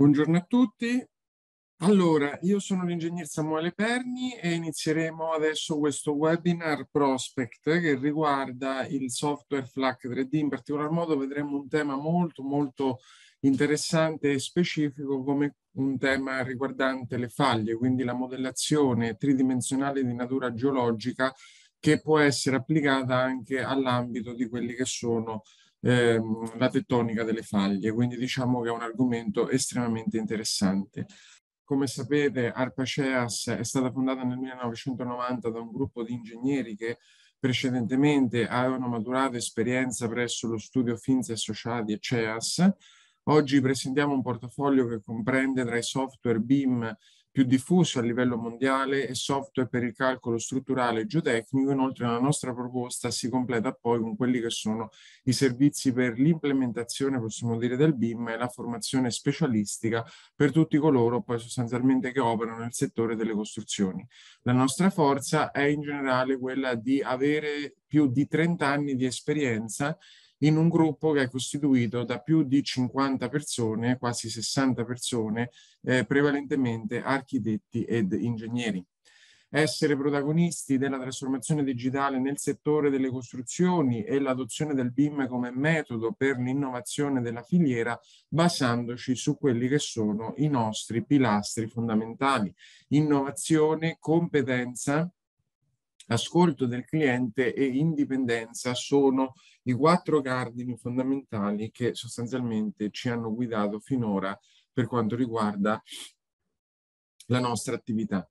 Buongiorno a tutti. Allora, io sono l'ingegner Samuele Perni e inizieremo adesso questo webinar Prospect che riguarda il software FLAC 3D. In particolar modo vedremo un tema molto molto interessante e specifico come un tema riguardante le faglie, quindi la modellazione tridimensionale di natura geologica che può essere applicata anche all'ambito di quelli che sono ehm, la tettonica delle faglie, quindi diciamo che è un argomento estremamente interessante. Come sapete, ARPA CEAS è stata fondata nel 1990 da un gruppo di ingegneri che precedentemente avevano maturato esperienza presso lo studio Finza Associati e CEAS. Oggi presentiamo un portafoglio che comprende tra i software BIM più diffuso a livello mondiale e software per il calcolo strutturale e geotecnico. Inoltre la nostra proposta si completa poi con quelli che sono i servizi per l'implementazione, possiamo dire, del BIM e la formazione specialistica per tutti coloro poi sostanzialmente che operano nel settore delle costruzioni. La nostra forza è in generale quella di avere più di 30 anni di esperienza in un gruppo che è costituito da più di 50 persone, quasi 60 persone, eh, prevalentemente architetti ed ingegneri. Essere protagonisti della trasformazione digitale nel settore delle costruzioni e l'adozione del BIM come metodo per l'innovazione della filiera basandoci su quelli che sono i nostri pilastri fondamentali. Innovazione, competenza, ascolto del cliente e indipendenza sono i quattro cardini fondamentali che sostanzialmente ci hanno guidato finora per quanto riguarda la nostra attività.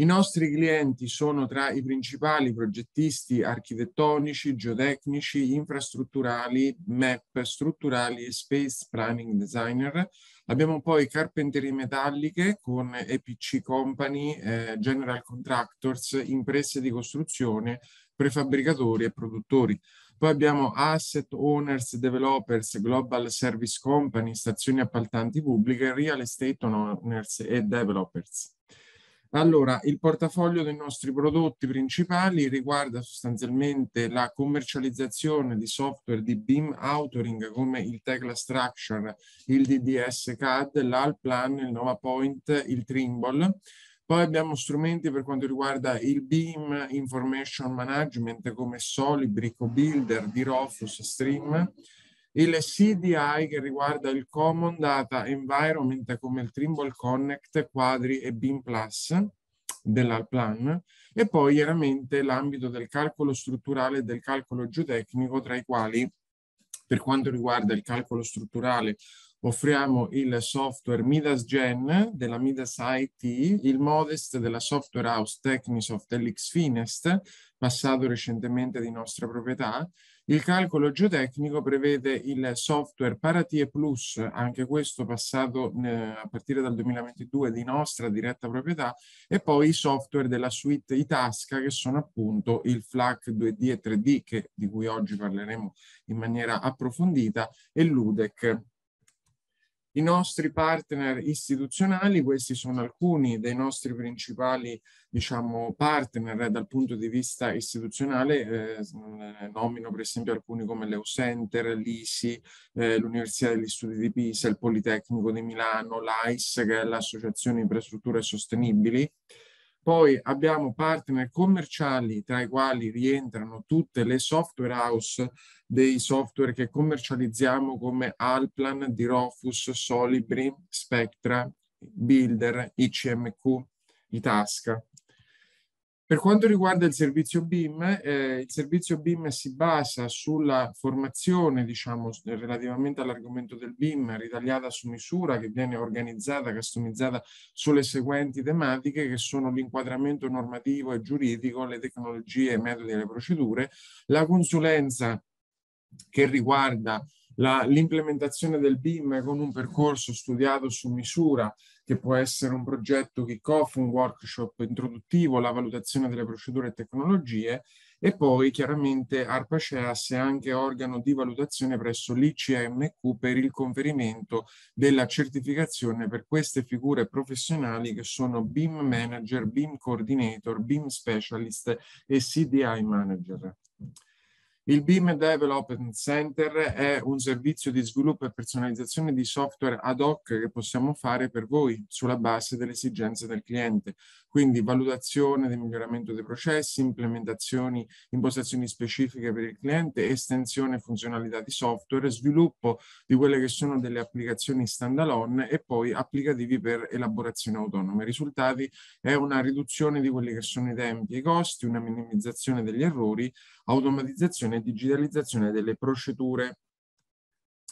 I nostri clienti sono tra i principali progettisti architettonici, geotecnici, infrastrutturali, map strutturali e space planning designer. Abbiamo poi carpenterie metalliche con EPC Company, eh, General Contractors, imprese di costruzione, prefabbricatori e produttori. Poi abbiamo asset owners, developers, global service company, stazioni appaltanti pubbliche, real estate owners e developers. Allora, il portafoglio dei nostri prodotti principali riguarda sostanzialmente la commercializzazione di software di BIM authoring come il Tecla Structure, il DDS CAD, l'Alplan, il NovaPoint, il Trimble. Poi abbiamo strumenti per quanto riguarda il BIM Information Management come Solibri, CoBuilder, Dirofus, Stream il CDI che riguarda il Common Data Environment come il Trimble Connect, Quadri e BIM Plus dell'Alplan e poi chiaramente l'ambito del calcolo strutturale e del calcolo geotecnico tra i quali per quanto riguarda il calcolo strutturale offriamo il software Midas Gen della Midas IT, il Modest della Software House Technisoft dell'Xfinest, passato recentemente di nostra proprietà, il calcolo geotecnico prevede il software Paratie Plus, anche questo passato eh, a partire dal 2022 di nostra diretta proprietà, e poi i software della suite Itasca che sono appunto il FLAC 2D e 3D che, di cui oggi parleremo in maniera approfondita e l'UDEC i nostri partner istituzionali, questi sono alcuni dei nostri principali diciamo, partner dal punto di vista istituzionale, eh, nomino per esempio alcuni come l'EUCenter, l'ISI, eh, l'Università degli Studi di Pisa, il Politecnico di Milano, l'AIS, che è l'Associazione Infrastrutture Sostenibili, poi abbiamo partner commerciali tra i quali rientrano tutte le software house dei software che commercializziamo come Alplan, Dirofus, Solibri, Spectra, Builder, ICMQ, Itasca, per quanto riguarda il servizio BIM, eh, il servizio BIM si basa sulla formazione, diciamo, relativamente all'argomento del BIM, ritagliata su misura, che viene organizzata, customizzata sulle seguenti tematiche, che sono l'inquadramento normativo e giuridico, le tecnologie, i metodi e le procedure, la consulenza che riguarda l'implementazione del BIM con un percorso studiato su misura che può essere un progetto kick-off, un workshop introduttivo, la valutazione delle procedure e tecnologie e poi chiaramente ARPA CEAS è anche organo di valutazione presso l'ICMQ per il conferimento della certificazione per queste figure professionali che sono BIM Manager, BIM Coordinator, BIM Specialist e CDI Manager. Il BIM Development Center è un servizio di sviluppo e personalizzazione di software ad hoc che possiamo fare per voi sulla base delle esigenze del cliente. Quindi valutazione del miglioramento dei processi, implementazioni, impostazioni specifiche per il cliente, estensione e funzionalità di software, sviluppo di quelle che sono delle applicazioni standalone e poi applicativi per elaborazione autonoma. I risultati è una riduzione di quelli che sono i tempi e i costi, una minimizzazione degli errori, automatizzazione e digitalizzazione delle procedure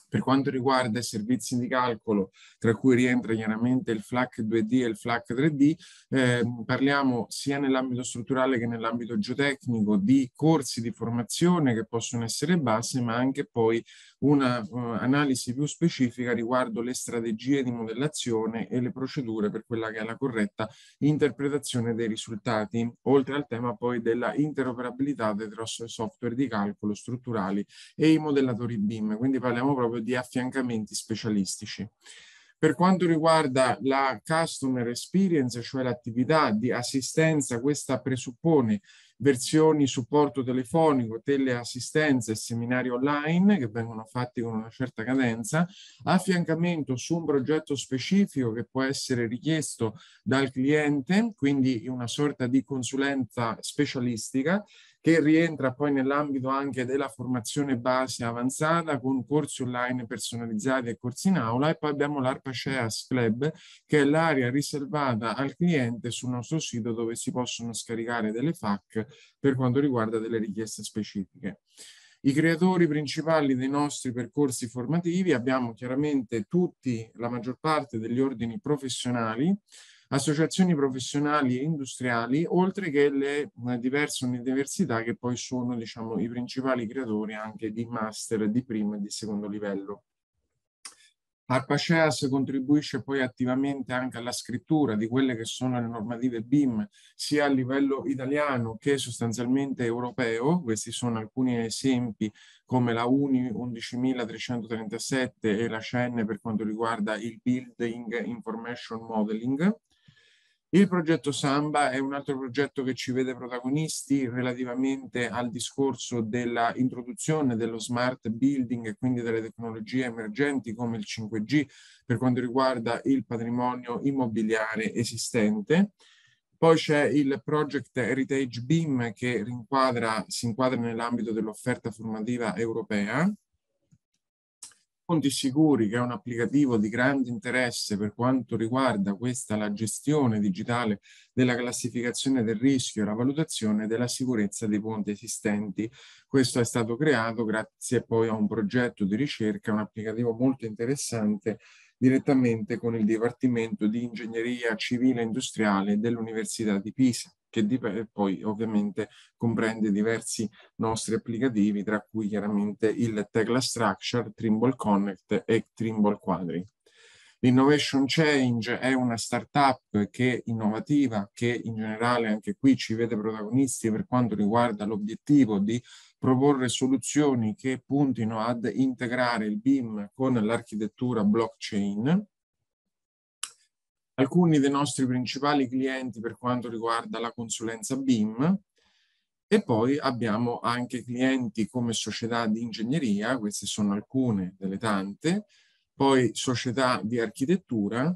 per quanto riguarda i servizi di calcolo, tra cui rientra chiaramente il FLAC 2D e il FLAC 3D, eh, parliamo sia nell'ambito strutturale che nell'ambito geotecnico di corsi di formazione che possono essere bassi, ma anche poi un'analisi eh, uh, più specifica riguardo le strategie di modellazione e le procedure per quella che è la corretta interpretazione dei risultati, oltre al tema poi della interoperabilità dei software di calcolo strutturali e i modellatori BIM, quindi parliamo proprio di affiancamenti specialistici. Per quanto riguarda la customer experience, cioè l'attività di assistenza, questa presuppone versioni supporto telefonico, teleassistenza e seminari online che vengono fatti con una certa cadenza, affiancamento su un progetto specifico che può essere richiesto dal cliente, quindi una sorta di consulenza specialistica che rientra poi nell'ambito anche della formazione base avanzata con corsi online personalizzati e corsi in aula e poi abbiamo l'ARPA CEAS Club che è l'area riservata al cliente sul nostro sito dove si possono scaricare delle FAC per quanto riguarda delle richieste specifiche. I creatori principali dei nostri percorsi formativi abbiamo chiaramente tutti, la maggior parte degli ordini professionali, associazioni professionali e industriali, oltre che le diverse università che poi sono diciamo, i principali creatori anche di master di primo e di secondo livello. arpa contribuisce poi attivamente anche alla scrittura di quelle che sono le normative BIM sia a livello italiano che sostanzialmente europeo, questi sono alcuni esempi come la UNI 11337 e la CEN per quanto riguarda il Building Information Modeling. Il progetto Samba è un altro progetto che ci vede protagonisti relativamente al discorso dell'introduzione dello smart building e quindi delle tecnologie emergenti come il 5G per quanto riguarda il patrimonio immobiliare esistente. Poi c'è il Project Heritage BIM che si inquadra nell'ambito dell'offerta formativa europea Conti Sicuri, che è un applicativo di grande interesse per quanto riguarda questa la gestione digitale della classificazione del rischio e la valutazione della sicurezza dei ponti esistenti. Questo è stato creato grazie poi a un progetto di ricerca, un applicativo molto interessante direttamente con il Dipartimento di Ingegneria Civile e Industriale dell'Università di Pisa che poi ovviamente comprende diversi nostri applicativi, tra cui chiaramente il Tecla Structure, Trimble Connect e Trimble Quadri. L'innovation change è una startup che è innovativa, che in generale anche qui ci vede protagonisti per quanto riguarda l'obiettivo di proporre soluzioni che puntino ad integrare il BIM con l'architettura blockchain alcuni dei nostri principali clienti per quanto riguarda la consulenza BIM e poi abbiamo anche clienti come società di ingegneria, queste sono alcune delle tante, poi società di architettura,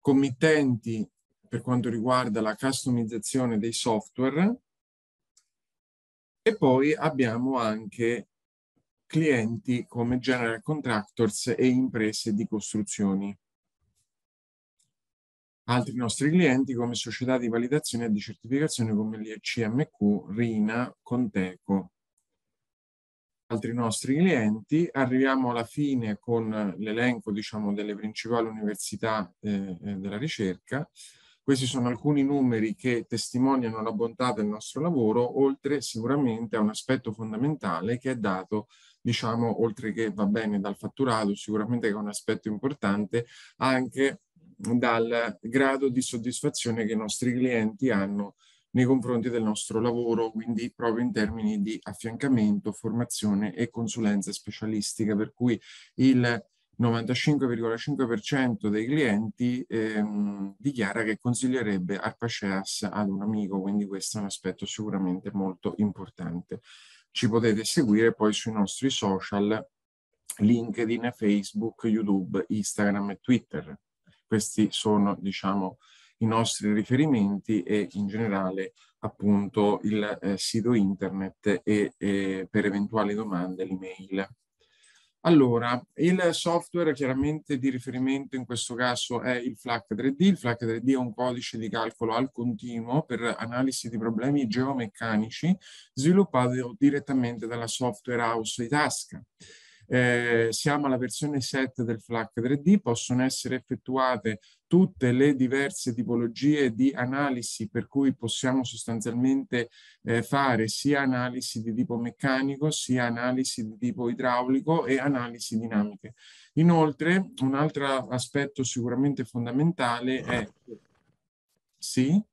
committenti per quanto riguarda la customizzazione dei software e poi abbiamo anche clienti come general contractors e imprese di costruzioni altri nostri clienti come società di validazione e di certificazione come l'ICMQ, RINA, Conteco. Altri nostri clienti, arriviamo alla fine con l'elenco diciamo, delle principali università eh, eh, della ricerca. Questi sono alcuni numeri che testimoniano la bontà del nostro lavoro, oltre sicuramente a un aspetto fondamentale che è dato diciamo, oltre che va bene dal fatturato, sicuramente che è un aspetto importante, anche dal grado di soddisfazione che i nostri clienti hanno nei confronti del nostro lavoro, quindi proprio in termini di affiancamento, formazione e consulenza specialistica, per cui il 95,5% dei clienti ehm, dichiara che consiglierebbe Arpaceas ad un amico, quindi questo è un aspetto sicuramente molto importante. Ci potete seguire poi sui nostri social, LinkedIn, Facebook, YouTube, Instagram e Twitter. Questi sono, diciamo, i nostri riferimenti e in generale appunto il eh, sito internet e, e per eventuali domande l'email. Allora, il software chiaramente di riferimento in questo caso è il FLAC 3D. Il FLAC 3D è un codice di calcolo al continuo per analisi di problemi geomeccanici sviluppato direttamente dalla software house di Tasca eh, siamo alla versione 7 del FLAC 3D, possono essere effettuate tutte le diverse tipologie di analisi per cui possiamo sostanzialmente eh, fare sia analisi di tipo meccanico, sia analisi di tipo idraulico e analisi dinamiche. Inoltre, un altro aspetto sicuramente fondamentale è... Sì?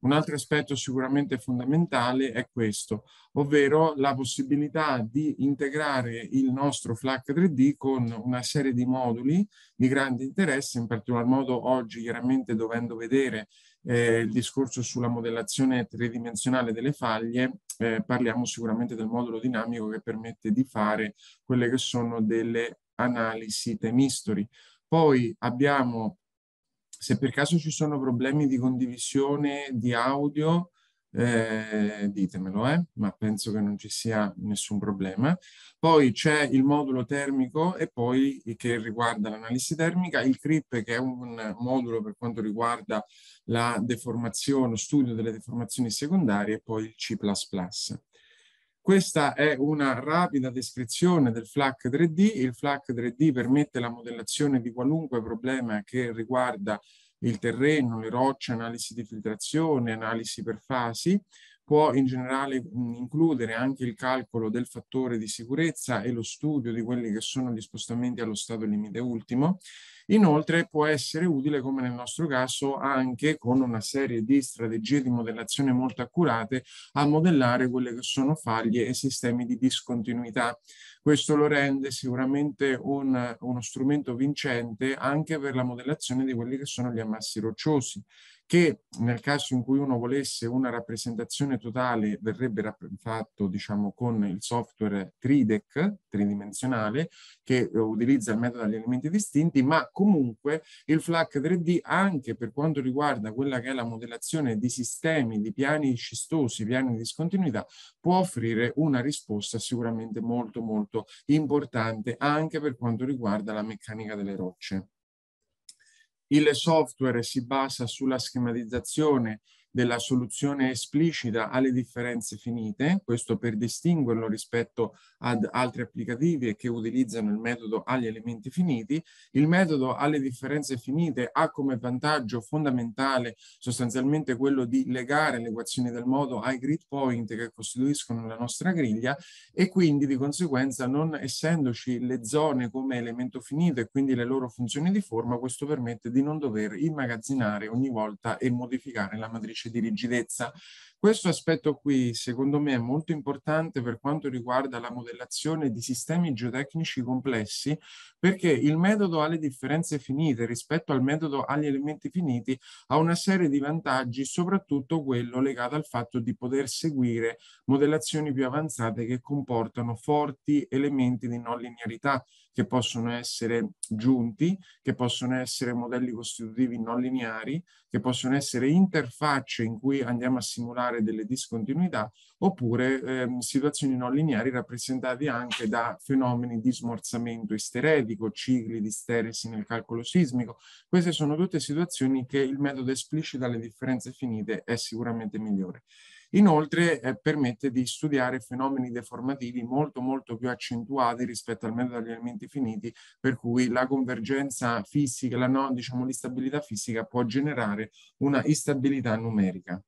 Un altro aspetto sicuramente fondamentale è questo, ovvero la possibilità di integrare il nostro FLAC 3D con una serie di moduli di grande interesse, in particolar modo oggi chiaramente dovendo vedere eh, il discorso sulla modellazione tridimensionale delle faglie, eh, parliamo sicuramente del modulo dinamico che permette di fare quelle che sono delle analisi temistori. Poi abbiamo se per caso ci sono problemi di condivisione di audio, eh, ditemelo, eh, ma penso che non ci sia nessun problema. Poi c'è il modulo termico e poi che riguarda l'analisi termica, il CRIP che è un modulo per quanto riguarda la deformazione, lo studio delle deformazioni secondarie e poi il C++. Questa è una rapida descrizione del FLAC 3D. Il FLAC 3D permette la modellazione di qualunque problema che riguarda il terreno, le rocce, analisi di filtrazione, analisi per fasi può in generale includere anche il calcolo del fattore di sicurezza e lo studio di quelli che sono gli spostamenti allo stato limite ultimo. Inoltre può essere utile, come nel nostro caso, anche con una serie di strategie di modellazione molto accurate a modellare quelle che sono faglie e sistemi di discontinuità. Questo lo rende sicuramente un, uno strumento vincente anche per la modellazione di quelli che sono gli ammassi rocciosi che nel caso in cui uno volesse una rappresentazione totale verrebbe fatto diciamo, con il software Tridec, tridimensionale che eh, utilizza il metodo degli elementi distinti, ma comunque il FLAC 3D anche per quanto riguarda quella che è la modellazione di sistemi, di piani scistosi, piani di discontinuità, può offrire una risposta sicuramente molto molto importante anche per quanto riguarda la meccanica delle rocce. Il software si basa sulla schematizzazione della soluzione esplicita alle differenze finite, questo per distinguerlo rispetto ad altri applicativi che utilizzano il metodo agli elementi finiti. Il metodo alle differenze finite ha come vantaggio fondamentale sostanzialmente quello di legare le equazioni del modo ai grid point che costituiscono la nostra griglia e quindi di conseguenza non essendoci le zone come elemento finito e quindi le loro funzioni di forma, questo permette di non dover immagazzinare ogni volta e modificare la matrice di rigidezza questo aspetto qui, secondo me, è molto importante per quanto riguarda la modellazione di sistemi geotecnici complessi, perché il metodo alle differenze finite rispetto al metodo agli elementi finiti ha una serie di vantaggi, soprattutto quello legato al fatto di poter seguire modellazioni più avanzate che comportano forti elementi di non linearità che possono essere giunti, che possono essere modelli costitutivi non lineari, che possono essere interfacce in cui andiamo a simulare trovare delle discontinuità, oppure ehm, situazioni non lineari rappresentate anche da fenomeni di smorzamento isteretico, cicli di steresi nel calcolo sismico. Queste sono tutte situazioni che il metodo esplicito alle differenze finite è sicuramente migliore. Inoltre eh, permette di studiare fenomeni deformativi molto molto più accentuati rispetto al metodo degli elementi finiti, per cui la convergenza fisica, la no, diciamo l'instabilità fisica può generare una instabilità numerica.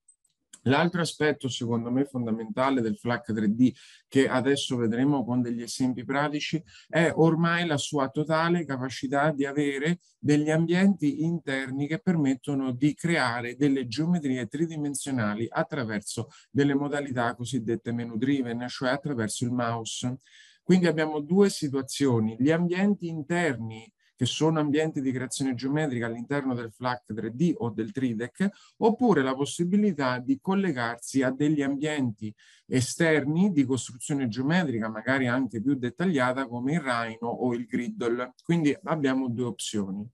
L'altro aspetto secondo me fondamentale del FLAC 3D che adesso vedremo con degli esempi pratici è ormai la sua totale capacità di avere degli ambienti interni che permettono di creare delle geometrie tridimensionali attraverso delle modalità cosiddette menu driven, cioè attraverso il mouse. Quindi abbiamo due situazioni, gli ambienti interni che sono ambienti di creazione geometrica all'interno del FLAC 3D o del TRIDEC, oppure la possibilità di collegarsi a degli ambienti esterni di costruzione geometrica, magari anche più dettagliata, come il Rhino o il Griddle. Quindi abbiamo due opzioni.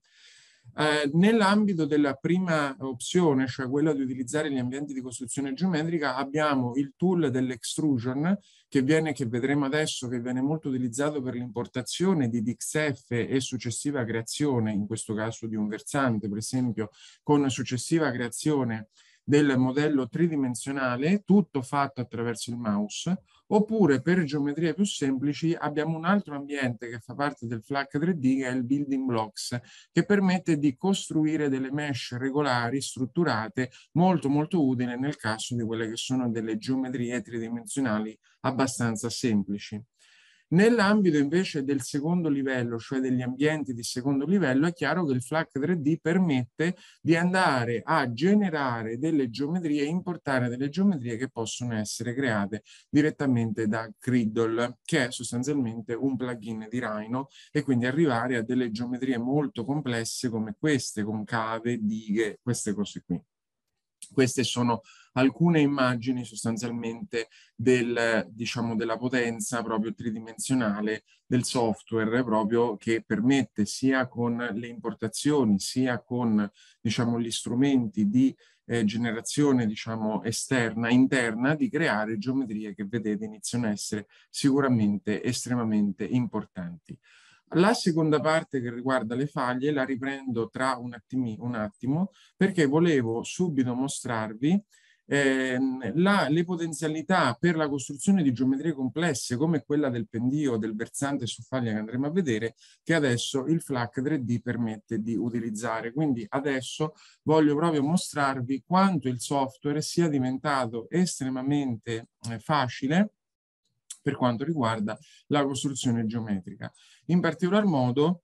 Eh, nell'ambito della prima opzione, cioè quella di utilizzare gli ambienti di costruzione geometrica, abbiamo il tool dell'extrusion che, viene, che vedremo adesso, che viene molto utilizzato per l'importazione di DXF e successiva creazione, in questo caso di un versante, per esempio, con successiva creazione del modello tridimensionale, tutto fatto attraverso il mouse Oppure per geometrie più semplici abbiamo un altro ambiente che fa parte del FLAC 3D che è il Building Blocks, che permette di costruire delle mesh regolari, strutturate, molto molto utile nel caso di quelle che sono delle geometrie tridimensionali abbastanza semplici. Nell'ambito invece del secondo livello, cioè degli ambienti di secondo livello, è chiaro che il FLAC 3D permette di andare a generare delle geometrie, importare delle geometrie che possono essere create direttamente da Cradle, che è sostanzialmente un plugin di Rhino, e quindi arrivare a delle geometrie molto complesse come queste, con cave, dighe, queste cose qui. Queste sono alcune immagini sostanzialmente del, diciamo, della potenza proprio tridimensionale del software proprio che permette sia con le importazioni sia con diciamo, gli strumenti di eh, generazione diciamo esterna, interna, di creare geometrie che vedete iniziano a essere sicuramente estremamente importanti. La seconda parte che riguarda le faglie la riprendo tra un, attimi, un attimo perché volevo subito mostrarvi eh, la, le potenzialità per la costruzione di geometrie complesse come quella del pendio del versante su faglia che andremo a vedere che adesso il FLAC 3D permette di utilizzare quindi adesso voglio proprio mostrarvi quanto il software sia diventato estremamente eh, facile per quanto riguarda la costruzione geometrica. In particolar modo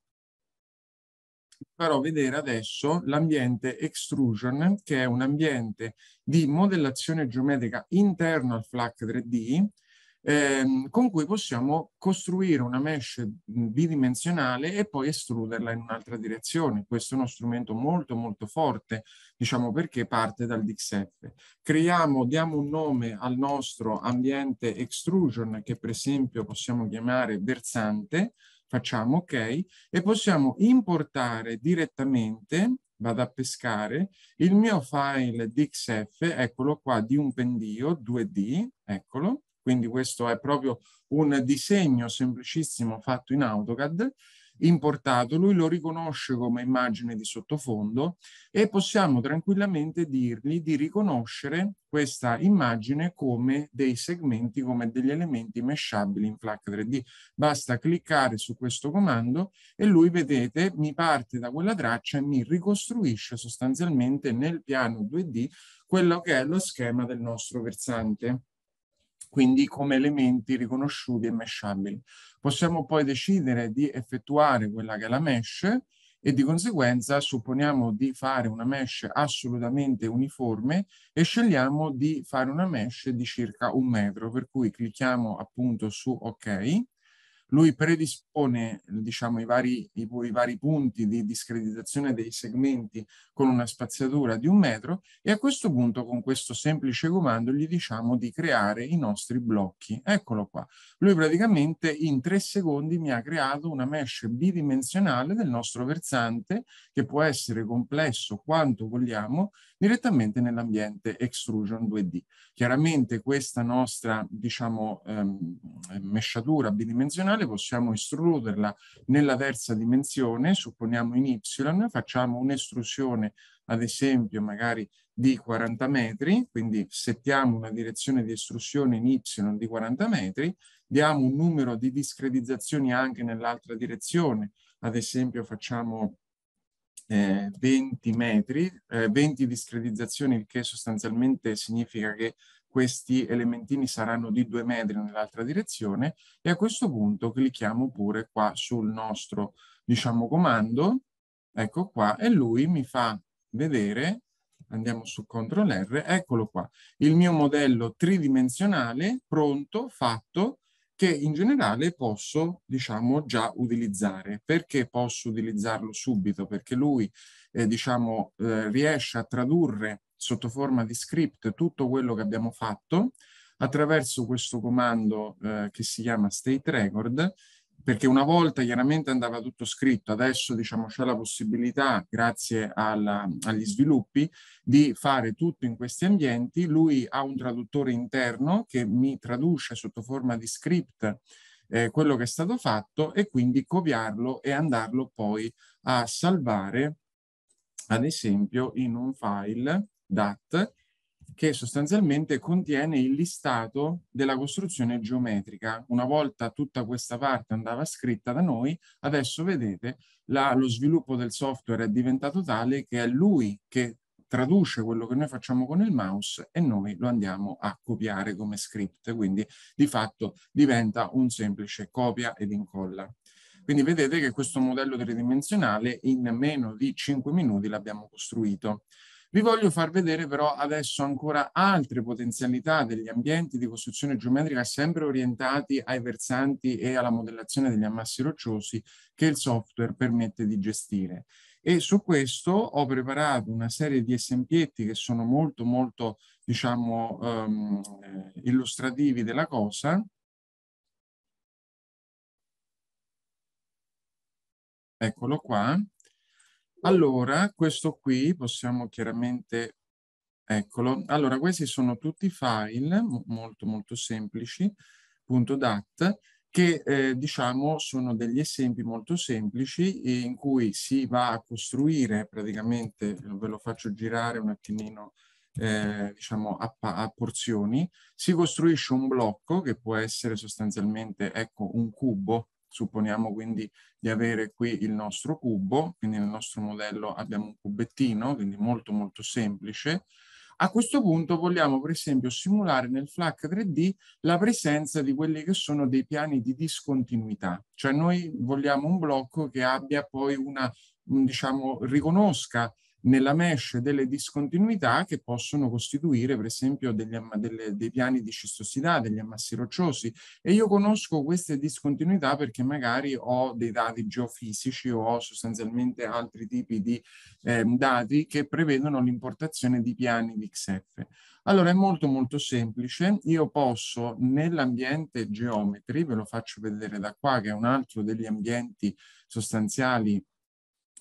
farò vedere adesso l'ambiente Extrusion, che è un ambiente di modellazione geometrica interno al FLAC 3D, ehm, con cui possiamo costruire una mesh bidimensionale e poi estruderla in un'altra direzione. Questo è uno strumento molto molto forte, diciamo perché parte dal DXF. Creiamo, diamo un nome al nostro ambiente extrusion che per esempio possiamo chiamare versante, facciamo ok e possiamo importare direttamente vado a pescare il mio file DXF, eccolo qua, di un pendio 2D, eccolo, quindi questo è proprio un disegno semplicissimo fatto in AutoCAD, importato, lui lo riconosce come immagine di sottofondo e possiamo tranquillamente dirgli di riconoscere questa immagine come dei segmenti, come degli elementi meshabili in FLAC 3D. Basta cliccare su questo comando e lui, vedete, mi parte da quella traccia e mi ricostruisce sostanzialmente nel piano 2D quello che è lo schema del nostro versante quindi come elementi riconosciuti e meshable. Possiamo poi decidere di effettuare quella che è la mesh e di conseguenza supponiamo di fare una mesh assolutamente uniforme e scegliamo di fare una mesh di circa un metro, per cui clicchiamo appunto su ok lui predispone diciamo, i, vari, i, i, vari, punti di discreditazione dei segmenti con una spaziatura di un metro e a questo punto con questo semplice comando gli diciamo di creare i nostri blocchi. Eccolo qua. Lui praticamente in tre secondi mi ha creato una mesh bidimensionale del nostro versante che può essere complesso quanto vogliamo direttamente nell'ambiente extrusion 2D. Chiaramente questa nostra diciamo, ehm, mesciatura bidimensionale quale possiamo estruderla nella terza dimensione, supponiamo in Y, facciamo un'estrusione ad esempio magari di 40 metri, quindi settiamo una direzione di estrusione in Y di 40 metri, diamo un numero di discretizzazioni anche nell'altra direzione, ad esempio facciamo eh, 20 metri, eh, 20 discretizzazioni, il che sostanzialmente significa che questi elementini saranno di due metri nell'altra direzione e a questo punto clicchiamo pure qua sul nostro diciamo comando ecco qua e lui mi fa vedere andiamo su CTRL R eccolo qua il mio modello tridimensionale pronto fatto che in generale posso diciamo già utilizzare perché posso utilizzarlo subito perché lui eh, diciamo eh, riesce a tradurre sotto forma di script tutto quello che abbiamo fatto attraverso questo comando eh, che si chiama state record perché una volta chiaramente andava tutto scritto, adesso diciamo c'è la possibilità, grazie alla, agli sviluppi, di fare tutto in questi ambienti. Lui ha un traduttore interno che mi traduce sotto forma di script eh, quello che è stato fatto e quindi copiarlo e andarlo poi a salvare, ad esempio, in un file DAT, che sostanzialmente contiene il listato della costruzione geometrica. Una volta tutta questa parte andava scritta da noi, adesso vedete la, lo sviluppo del software è diventato tale che è lui che traduce quello che noi facciamo con il mouse e noi lo andiamo a copiare come script, quindi di fatto diventa un semplice copia ed incolla. Quindi vedete che questo modello tridimensionale in meno di 5 minuti l'abbiamo costruito. Vi voglio far vedere però adesso ancora altre potenzialità degli ambienti di costruzione geometrica sempre orientati ai versanti e alla modellazione degli ammassi rocciosi che il software permette di gestire. E su questo ho preparato una serie di esempietti che sono molto molto diciamo um, illustrativi della cosa. Eccolo qua. Allora, questo qui possiamo chiaramente, eccolo, allora questi sono tutti file molto molto semplici, punto .dat, che eh, diciamo sono degli esempi molto semplici in cui si va a costruire praticamente, ve lo faccio girare un attimino, eh, diciamo a, a, porzioni, si costruisce un blocco che può essere sostanzialmente ecco, un cubo Supponiamo quindi di avere qui il nostro cubo, quindi nel nostro modello abbiamo un cubettino, quindi molto molto semplice. A questo punto vogliamo per esempio simulare nel FLAC 3D la presenza di quelli che sono dei piani di discontinuità, cioè noi vogliamo un blocco che abbia poi una, diciamo, riconosca nella mesh delle discontinuità che possono costituire per esempio degli, delle, dei piani di cistosità, degli ammassi rocciosi e io conosco queste discontinuità perché magari ho dei dati geofisici o ho sostanzialmente altri tipi di eh, dati che prevedono l'importazione di piani di XF. Allora è molto molto semplice, io posso nell'ambiente geometri, ve lo faccio vedere da qua che è un altro degli ambienti sostanziali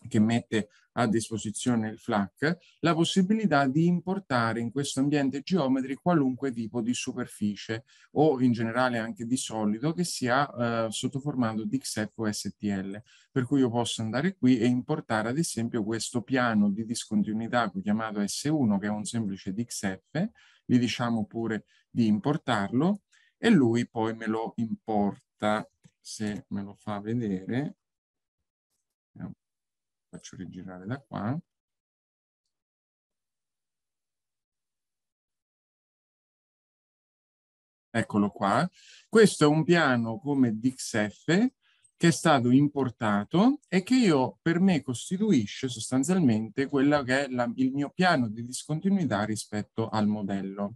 che mette a disposizione il FLAC, la possibilità di importare in questo ambiente geometri qualunque tipo di superficie o in generale anche di solido che sia eh, sotto formato di XF o STL. Per cui io posso andare qui e importare ad esempio questo piano di discontinuità chiamato S1 che è un semplice DXF, gli diciamo pure di importarlo e lui poi me lo importa se me lo fa vedere faccio rigirare da qua. Eccolo qua. Questo è un piano come DXF che è stato importato e che io, per me costituisce sostanzialmente quello che è la, il mio piano di discontinuità rispetto al modello.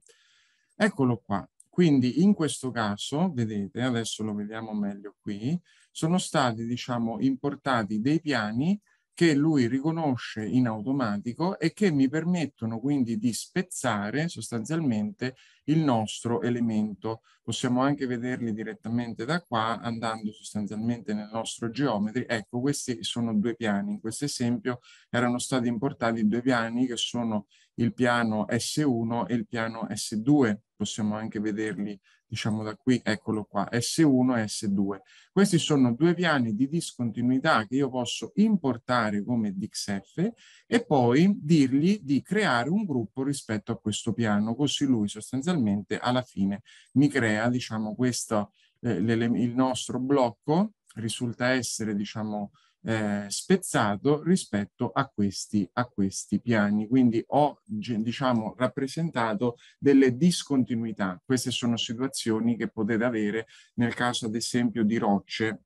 Eccolo qua. Quindi in questo caso, vedete, adesso lo vediamo meglio qui, sono stati diciamo importati dei piani che lui riconosce in automatico e che mi permettono quindi di spezzare sostanzialmente il nostro elemento. Possiamo anche vederli direttamente da qua andando sostanzialmente nel nostro geometri. Ecco, questi sono due piani. In questo esempio erano stati importati due piani che sono il piano S1 e il piano S2. Possiamo anche vederli diciamo da qui, eccolo qua, S1 e S2. Questi sono due piani di discontinuità che io posso importare come DXF e poi dirgli di creare un gruppo rispetto a questo piano, così lui sostanzialmente alla fine mi crea, diciamo, questo, eh, il nostro blocco risulta essere, diciamo, eh, spezzato rispetto a questi, a questi piani. Quindi ho diciamo, rappresentato delle discontinuità. Queste sono situazioni che potete avere nel caso ad esempio di rocce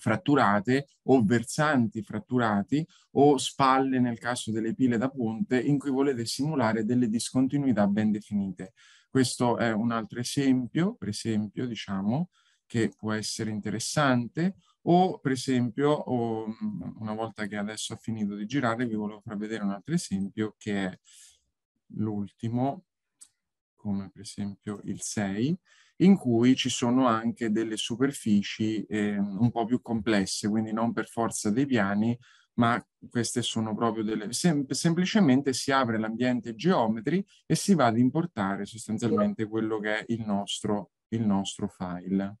fratturate o versanti fratturati o spalle nel caso delle pile da ponte in cui volete simulare delle discontinuità ben definite. Questo è un altro esempio, per esempio, diciamo, che può essere interessante o per esempio, mhmm, una volta che adesso ha finito di girare, vi volevo far vedere un altro esempio che è l'ultimo, come per esempio il 6, in cui ci sono anche delle superfici eh, un po' più complesse, quindi non per forza dei piani, ma queste sono proprio delle... Sem semplicemente si apre l'ambiente geometri e si va ad importare sostanzialmente quello che è il nostro, il nostro file.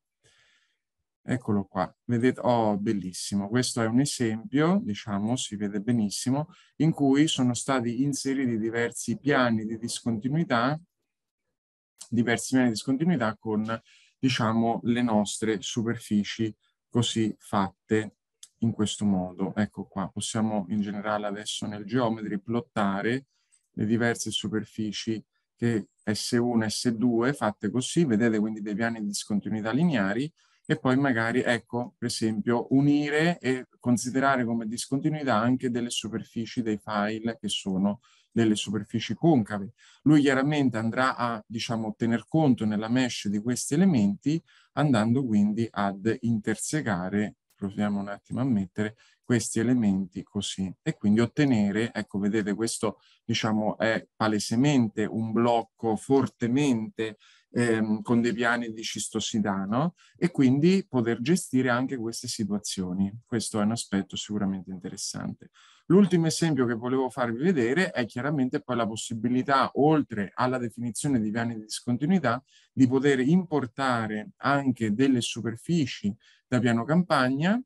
Eccolo qua, vedete, oh bellissimo, questo è un esempio, diciamo, si vede benissimo, in cui sono stati inseriti diversi piani di discontinuità, diversi piani di discontinuità con, diciamo, le nostre superfici così fatte in questo modo. Ecco qua, possiamo in generale adesso nel geometry plottare le diverse superfici che S1, S2 fatte così, vedete quindi dei piani di discontinuità lineari, e poi magari, ecco, per esempio, unire e considerare come discontinuità anche delle superfici dei file che sono delle superfici concave. Lui chiaramente andrà a, diciamo, tener conto nella mesh di questi elementi, andando quindi ad intersecare, proviamo un attimo a mettere, questi elementi così e quindi ottenere, ecco vedete questo diciamo è palesemente un blocco fortemente ehm, con dei piani di cistosidano e quindi poter gestire anche queste situazioni. Questo è un aspetto sicuramente interessante. L'ultimo esempio che volevo farvi vedere è chiaramente poi la possibilità, oltre alla definizione di piani di discontinuità, di poter importare anche delle superfici da piano campagna,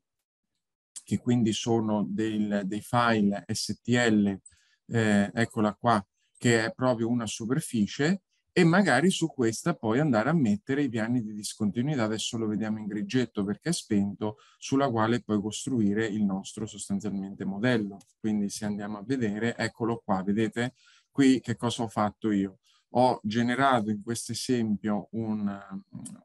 che quindi sono del, dei file STL, eh, eccola qua, che è proprio una superficie, e magari su questa poi andare a mettere i piani di discontinuità, adesso lo vediamo in grigetto perché è spento, sulla quale poi costruire il nostro sostanzialmente modello. Quindi se andiamo a vedere, eccolo qua, vedete qui che cosa ho fatto io. Ho generato in questo esempio un,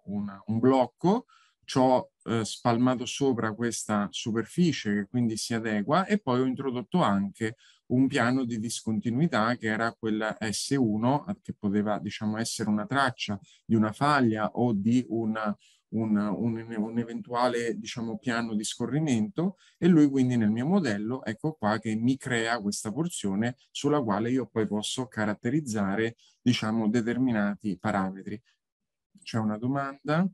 un, un blocco, ci ho eh, spalmato sopra questa superficie che quindi si adegua e poi ho introdotto anche un piano di discontinuità che era quella S1 che poteva diciamo essere una traccia di una faglia o di una, un, un, un, eventuale diciamo, piano di scorrimento e lui quindi nel mio modello ecco qua che mi crea questa porzione sulla quale io poi posso caratterizzare diciamo, determinati parametri. C'è una domanda?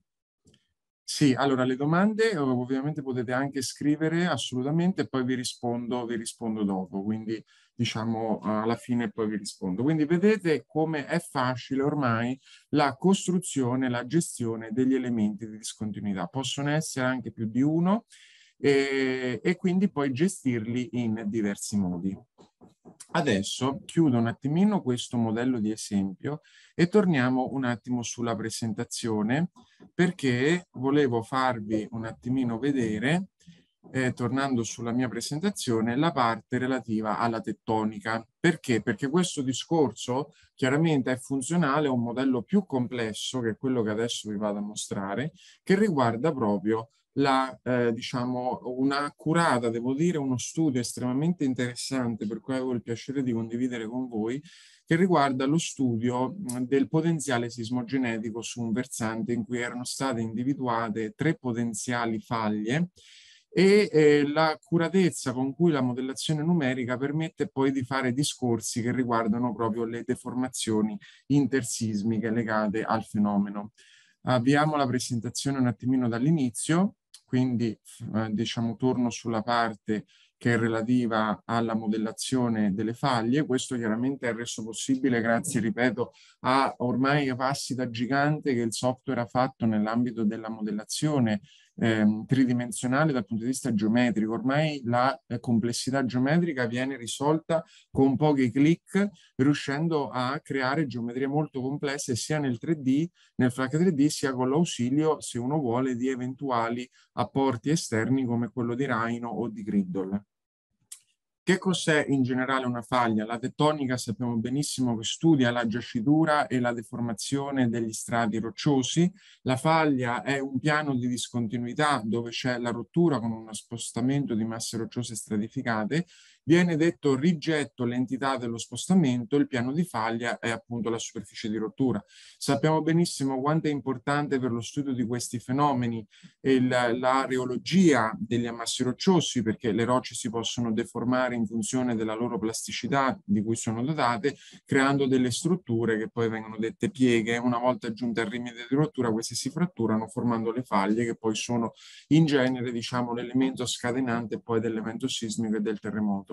Sì, allora le domande eh, ovviamente potete anche scrivere assolutamente poi vi rispondo, vi rispondo dopo, quindi diciamo alla fine poi vi rispondo. Quindi vedete come è facile ormai la costruzione, la gestione degli elementi di discontinuità. Possono essere anche più di uno e, e quindi poi gestirli in diversi modi. Adesso chiudo un attimino questo modello di esempio e torniamo un attimo sulla presentazione perché volevo farvi un attimino vedere, eh, tornando sulla mia presentazione, la parte relativa alla tettonica. Perché? Perché questo discorso chiaramente è funzionale a un modello più complesso che quello che adesso vi vado a mostrare, che riguarda proprio la, eh, diciamo, una curata, devo dire, uno studio estremamente interessante per cui avevo il piacere di condividere con voi, che riguarda lo studio del potenziale sismogenetico su un versante in cui erano state individuate tre potenziali faglie e eh, la con cui la modellazione numerica permette poi di fare discorsi che riguardano proprio le deformazioni intersismiche legate al fenomeno. Abbiamo la presentazione un attimino dall'inizio quindi eh, diciamo torno sulla parte che è relativa alla modellazione delle faglie, questo chiaramente è reso possibile grazie, ripeto, a ormai passi da gigante che il software ha fatto nell'ambito della modellazione ehm, tridimensionale dal punto di vista geometrico. Ormai la eh, complessità geometrica viene risolta con pochi clic, riuscendo a creare geometrie molto complesse sia nel 3D, nel FLAC 3D, sia con l'ausilio, se uno vuole, di eventuali apporti esterni come quello di Rhino o di Griddle. Che cos'è in generale una faglia? La tettonica sappiamo benissimo che studia la giacitura e la deformazione degli strati rocciosi. La faglia è un piano di discontinuità dove c'è la rottura con uno spostamento di masse rocciose stratificate Viene detto rigetto l'entità dello spostamento, il piano di faglia è appunto la superficie di rottura. Sappiamo benissimo quanto è importante per lo studio di questi fenomeni il, l'areologia degli ammassi rocciosi, perché le rocce si possono deformare in funzione della loro plasticità di cui sono dotate, creando delle strutture che poi vengono dette pieghe. Una volta giunte al rimedio di rottura, queste si fratturano formando le faglie che poi sono in genere diciamo l'elemento scatenante poi dell'evento sismico e del terremoto.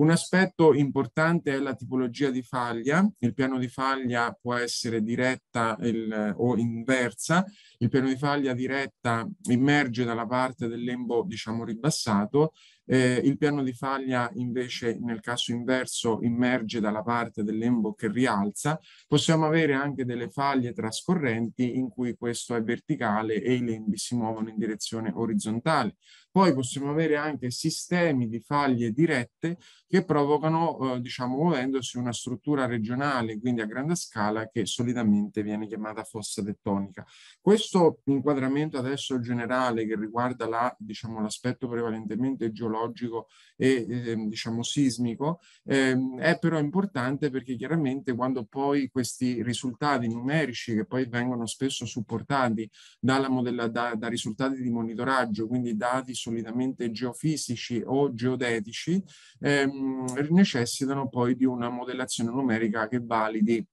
Un aspetto importante è la tipologia di faglia. Il piano di faglia può essere diretta il, o inversa. Il piano di faglia diretta immerge dalla parte del lembo, diciamo, ribassato. Eh, il piano di faglia invece nel caso inverso immerge dalla parte del lembo che rialza. Possiamo avere anche delle faglie trascorrenti in cui questo è verticale e i lembi si muovono in direzione orizzontale. Poi possiamo avere anche sistemi di faglie dirette che provocano, eh, diciamo, muovendosi una struttura regionale, quindi a grande scala, che solitamente viene chiamata fossa tettonica. Questo inquadramento adesso generale che riguarda la, diciamo, l'aspetto prevalentemente geologico e eh, diciamo, sismico eh, è però importante perché chiaramente quando poi questi risultati numerici che poi vengono spesso supportati dalla modella, da, da risultati di monitoraggio, quindi dati solitamente geofisici o geodetici, ehm, mh, mm, necessitano poi di una modellazione numerica che validi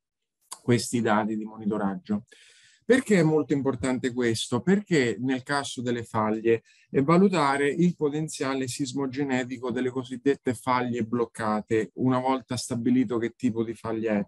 questi dati di monitoraggio. Perché è molto importante questo? Perché nel caso delle faglie e valutare il potenziale sismogenetico delle cosiddette faglie bloccate, una volta stabilito che tipo di faglia è.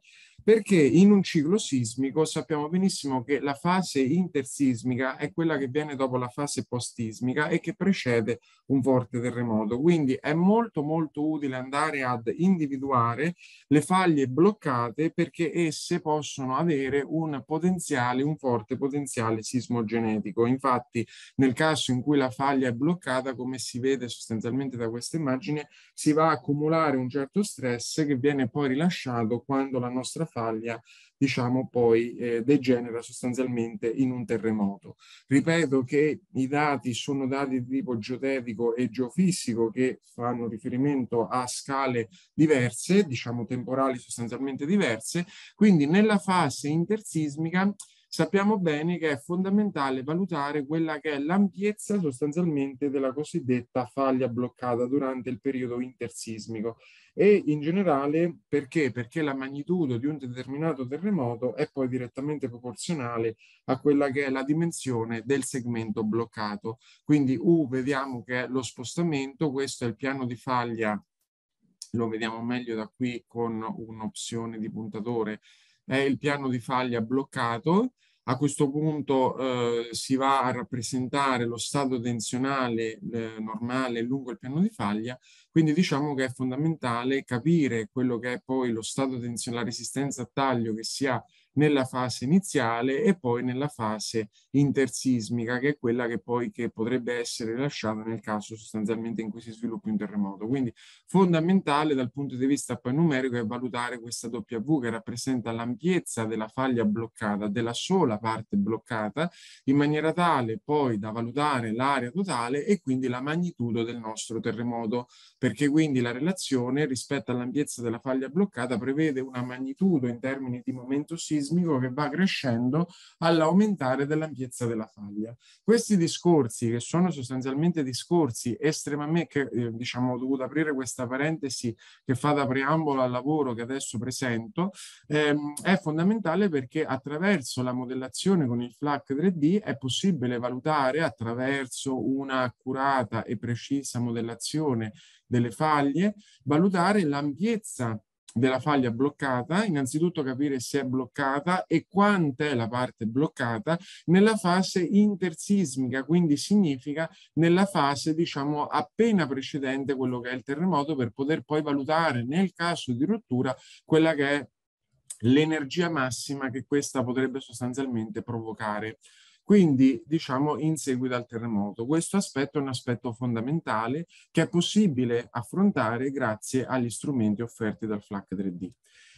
Perché in un ciclo sismico sappiamo benissimo che la fase intersismica è quella che viene dopo la fase postismica e che precede un forte terremoto. Quindi è molto molto utile andare ad individuare le faglie bloccate perché esse possono avere un potenziale, un forte potenziale sismogenetico. Infatti nel caso in cui la faglia l'Italia è bloccata, come si vede sostanzialmente da questa immagine, si va a accumulare un certo stress che viene poi rilasciato quando la nostra faglia, diciamo, poi eh, degenera sostanzialmente in un terremoto. Ripeto che i dati sono dati di tipo geotetico e geofisico che fanno riferimento a scale diverse, diciamo temporali sostanzialmente diverse, quindi nella fase intersismica sappiamo bene che è fondamentale valutare quella che è l'ampiezza sostanzialmente della cosiddetta faglia bloccata durante il periodo intersismico e in generale perché? Perché la magnitudo di un determinato terremoto è poi direttamente proporzionale a quella che è la dimensione del segmento bloccato. Quindi U vediamo che è lo spostamento, questo è il piano di faglia lo vediamo meglio da qui con un'opzione di puntatore è il piano di faglia bloccato, a questo punto eh, si va a rappresentare lo stato tensionale eh, normale lungo il piano di faglia, quindi diciamo che è fondamentale capire quello che è poi lo stato tensionale, la resistenza a taglio che sia nella fase iniziale e poi nella fase intersismica, che è quella che poi che potrebbe essere rilasciata nel caso sostanzialmente in cui si sviluppi un terremoto. Quindi fondamentale dal punto di vista poi numerico è valutare questa W che rappresenta l'ampiezza della faglia bloccata, della sola parte bloccata, in maniera tale poi da valutare l'area totale e quindi la magnitudo del nostro terremoto, perché quindi la relazione rispetto all'ampiezza della faglia bloccata prevede una magnitudo in termini di momento sismico sismico che va crescendo all'aumentare dell'ampiezza della faglia. Questi discorsi, che sono sostanzialmente discorsi estremamente, che, eh, diciamo, ho dovuto aprire questa parentesi che fa da preambolo al lavoro che adesso presento, ehm, è fondamentale perché attraverso la modellazione con il FLAC 3D è possibile valutare attraverso una accurata e precisa modellazione delle faglie, valutare l'ampiezza della faglia bloccata, innanzitutto capire se è bloccata e quanta è la parte bloccata nella fase intersismica, quindi significa nella fase diciamo appena precedente quello che è il terremoto per poter poi valutare nel caso di rottura quella che è l'energia massima che questa potrebbe sostanzialmente provocare quindi diciamo in seguito al terremoto. Questo aspetto è un aspetto fondamentale che è possibile affrontare grazie agli strumenti offerti dal FLAC 3D.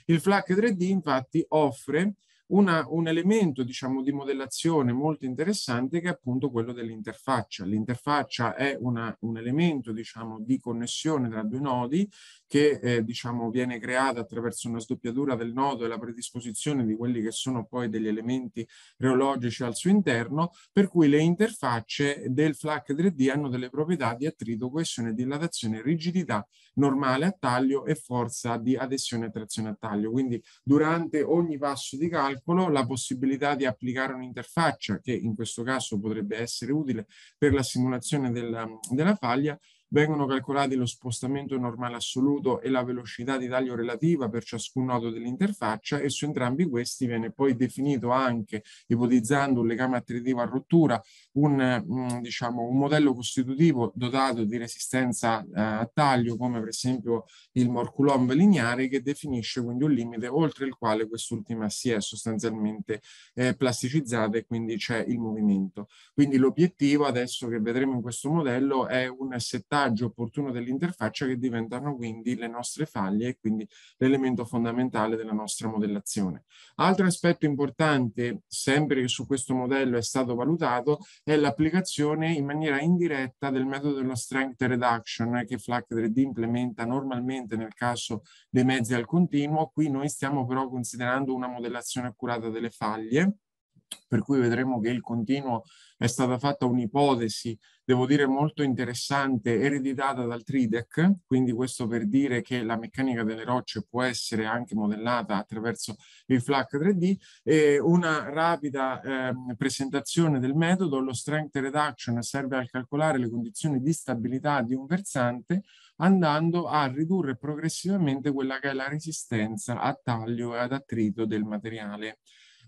Il FLAC 3D infatti offre una, un elemento diciamo, di modellazione molto interessante che è appunto quello dell'interfaccia. L'interfaccia è una, un elemento diciamo, di connessione tra due nodi che eh, diciamo, viene creata attraverso una sdoppiatura del nodo e la predisposizione di quelli che sono poi degli elementi reologici al suo interno, per cui le interfacce del FLAC 3D hanno delle proprietà di attrito, coesione, dilatazione, rigidità normale a taglio e forza di adesione e trazione a taglio. Quindi durante ogni passo di calcolo la possibilità di applicare un'interfaccia, che in questo caso potrebbe essere utile per la simulazione della, della faglia, Vengono calcolati lo spostamento normale assoluto e la velocità di taglio relativa per ciascun nodo dell'interfaccia e su entrambi questi viene poi definito anche, ipotizzando un legame attritivo a rottura, un, mm, diciamo, un modello costitutivo dotato di resistenza eh, a taglio come per esempio il Morcoulomb lineare che definisce quindi un limite oltre il quale quest'ultima si è sostanzialmente eh, plasticizzata e quindi c'è il movimento. Quindi l'obiettivo adesso che vedremo in questo modello è un settaggio montaggio opportuno dell'interfaccia che diventano quindi le nostre faglie e quindi l'elemento fondamentale della nostra modellazione. Altro aspetto importante, sempre che su questo modello è stato valutato, è l'applicazione in maniera indiretta del metodo dello strength reduction che Flak 3D implementa normalmente nel caso dei mezzi al continuo. Qui noi stiamo però considerando una modellazione accurata delle faglie per cui vedremo che il continuo è stata fatta un'ipotesi devo dire molto interessante, ereditata dal Tridec, quindi questo per dire che la meccanica delle rocce può essere anche modellata attraverso il FLAC 3D, e una rapida eh, presentazione del metodo, lo Strength Reduction serve a calcolare le condizioni di stabilità di un versante andando a ridurre progressivamente quella che è la resistenza a taglio e ad attrito del materiale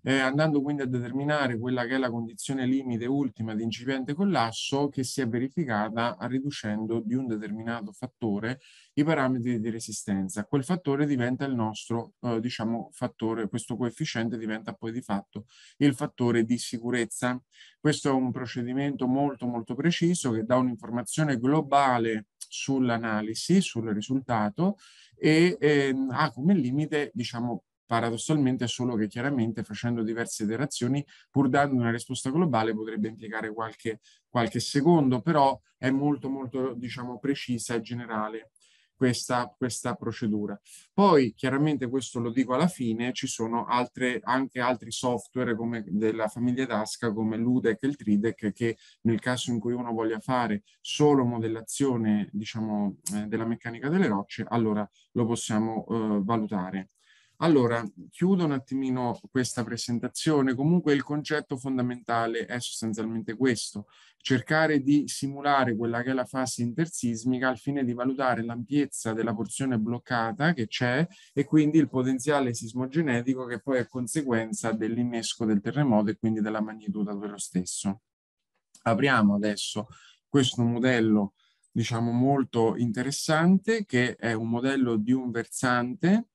eh, andando quindi a determinare quella che è la condizione limite ultima di incipiente collasso che si è verificata riducendo di un determinato fattore i parametri di resistenza. Quel fattore diventa il nostro, eh, diciamo, fattore, questo coefficiente diventa poi di fatto il fattore di sicurezza. Questo è un procedimento molto molto preciso che dà un'informazione globale sull'analisi, sul risultato e eh, ha come limite, diciamo, paradossalmente, solo che chiaramente facendo diverse iterazioni, pur dando una risposta globale, potrebbe implicare qualche, qualche secondo, però è molto, molto, diciamo, precisa e generale. Questa, questa, procedura. Poi, chiaramente, questo lo dico alla fine, ci sono altre, anche altri software come della famiglia Tasca, come l'UDEC e il TRIDEC, che nel caso in cui uno voglia fare solo modellazione, diciamo, eh, della meccanica delle rocce, allora lo possiamo eh, valutare. Allora, chiudo un attimino questa presentazione. Comunque il concetto fondamentale è sostanzialmente questo, cercare di simulare quella che è la fase intersismica al fine di valutare l'ampiezza della porzione bloccata che c'è e quindi il potenziale sismogenetico che poi è conseguenza dell'innesco del terremoto e quindi della magnitudo dello stesso. Apriamo adesso questo modello diciamo molto interessante che è un modello di un versante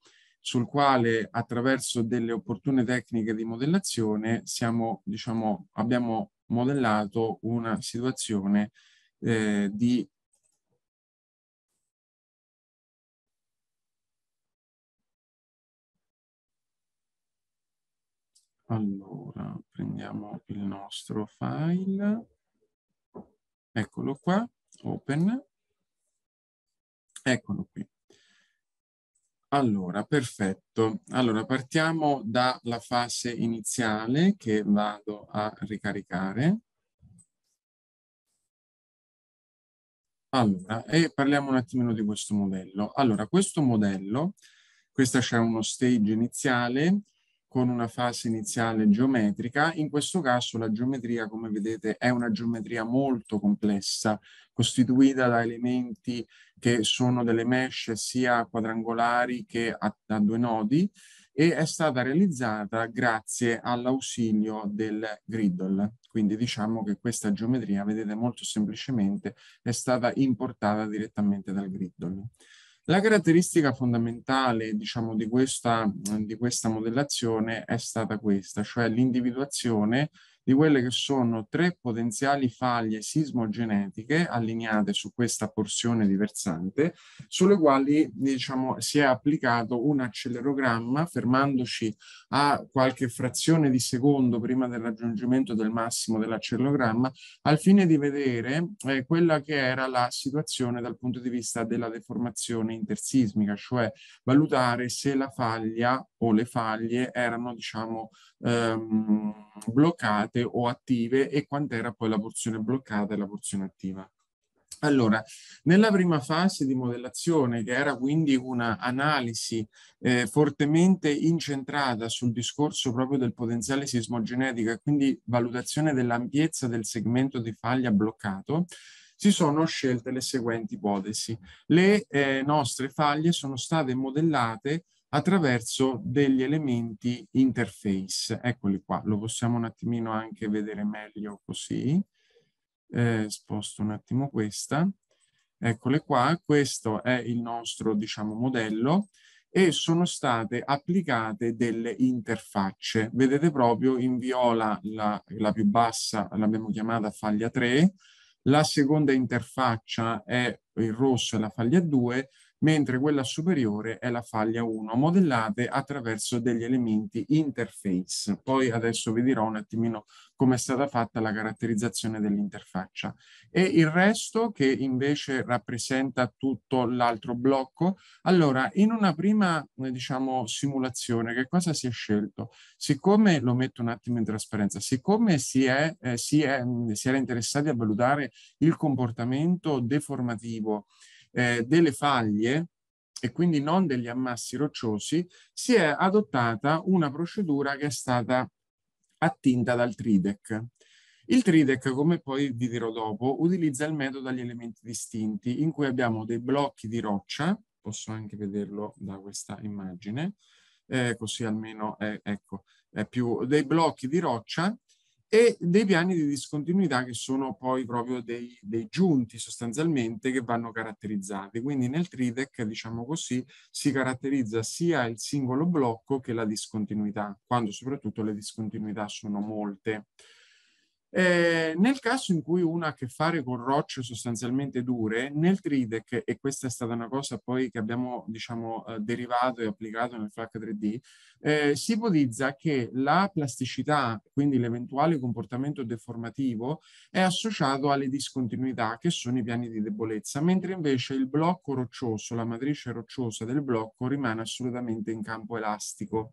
sul quale attraverso delle opportune tecniche di modellazione siamo, diciamo, abbiamo modellato una situazione eh, di Allora, prendiamo il nostro file, eccolo qua, open, eccolo qui. Allora, perfetto. Allora, partiamo dalla fase iniziale che vado a ricaricare. Allora, e parliamo un attimino di questo modello. Allora, questo modello, questa c'è uno stage iniziale con una fase iniziale geometrica. In questo caso la geometria, come vedete, è una geometria molto complessa, costituita da elementi che sono delle mesh sia quadrangolari che a, a due nodi e è stata realizzata grazie all'ausilio del griddle. Quindi diciamo che questa geometria, vedete molto semplicemente, è stata importata direttamente dal griddle. La caratteristica fondamentale diciamo, di, questa, di questa modellazione è stata questa, cioè l'individuazione di quelle che sono tre potenziali faglie sismogenetiche allineate su questa porzione di versante, sulle quali diciamo, si è applicato un accelerogramma fermandoci a qualche frazione di secondo prima del raggiungimento del massimo dell'accelerogramma, al fine di vedere eh, quella che era la situazione dal punto di vista della deformazione intersismica, cioè valutare se la faglia o le faglie erano diciamo ehm, bloccate o attive e quant'era poi la porzione bloccata e la porzione attiva. Allora, nella prima fase di modellazione, che era quindi un'analisi eh, fortemente incentrata sul discorso proprio del potenziale sismogenetico e quindi valutazione dell'ampiezza del segmento di faglia bloccato, si sono scelte le seguenti ipotesi. Le eh, nostre faglie sono state modellate attraverso degli elementi interface. Eccoli qua, lo possiamo un attimino anche vedere meglio così. Eh, sposto un attimo questa. Eccole qua, questo è il nostro diciamo, modello e sono state applicate delle interfacce. Vedete proprio in viola la, la più bassa, l'abbiamo chiamata faglia 3, la seconda interfaccia è il rosso e la faglia 2, mentre quella superiore è la faglia 1, modellate attraverso degli elementi interface. Poi adesso vi dirò un attimino come è stata fatta la caratterizzazione dell'interfaccia. E il resto, che invece rappresenta tutto l'altro blocco, allora in una prima diciamo, simulazione che cosa si è scelto? Siccome, lo metto un attimo in trasparenza, siccome si, è, eh, si, è, si era interessati a valutare il comportamento deformativo eh, delle faglie e quindi non degli ammassi rocciosi, si è adottata una procedura che è stata attinta dal TRIDEC. Il TRIDEC, come poi vi dirò dopo, utilizza il metodo agli elementi distinti, in cui abbiamo dei blocchi di roccia, posso anche vederlo da questa immagine, eh, così almeno è, ecco, è più dei blocchi di roccia e dei piani di discontinuità che sono poi proprio dei, dei giunti sostanzialmente che vanno caratterizzati. Quindi nel TRIDEC, diciamo così, si caratterizza sia il singolo blocco che la discontinuità, quando soprattutto le discontinuità sono molte. Eh, nel caso in cui uno ha a che fare con rocce sostanzialmente dure, nel Tridec, e questa è stata una cosa poi che abbiamo diciamo, eh, derivato e applicato nel FLAC 3D, eh, si ipotizza che la plasticità, quindi l'eventuale comportamento deformativo, è associato alle discontinuità che sono i piani di debolezza, mentre invece il blocco roccioso, la matrice rocciosa del blocco rimane assolutamente in campo elastico.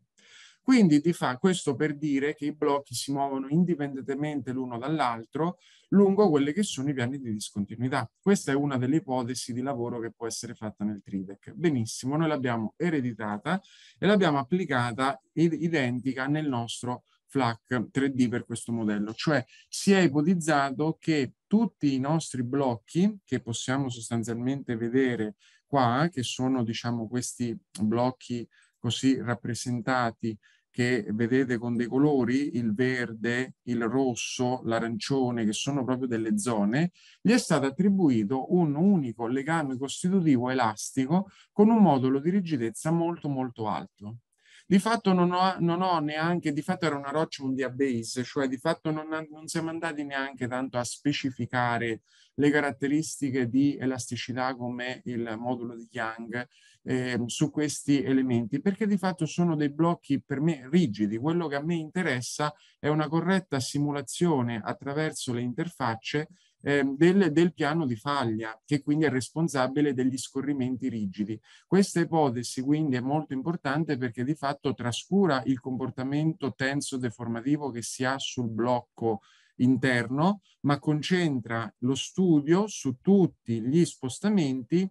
Quindi di fa questo per dire che i blocchi si muovono indipendentemente l'uno dall'altro lungo quelli che sono i piani di discontinuità. Questa è una delle ipotesi di lavoro che può essere fatta nel TRIDEC. Benissimo, noi l'abbiamo ereditata e l'abbiamo applicata identica nel nostro FLAC 3D per questo modello, cioè si è ipotizzato che tutti i nostri blocchi che possiamo sostanzialmente vedere qua, che sono diciamo questi blocchi così rappresentati che vedete con dei colori, il verde, il rosso, l'arancione, che sono proprio delle zone, gli è stato attribuito un unico legame costitutivo elastico con un modulo di rigidezza molto molto alto. Di fatto non ho, non ho neanche, di fatto era una roccia un database, cioè di fatto non, non siamo andati neanche tanto a specificare le caratteristiche di elasticità come il modulo di Young eh, su questi elementi, perché di fatto sono dei blocchi per me rigidi. Quello che a me interessa è una corretta simulazione attraverso le interfacce eh, del, del piano di faglia, che quindi è responsabile degli scorrimenti rigidi. Questa ipotesi quindi è molto importante perché di fatto trascura il comportamento tenso-deformativo che si ha sul blocco interno, ma concentra lo studio su tutti gli spostamenti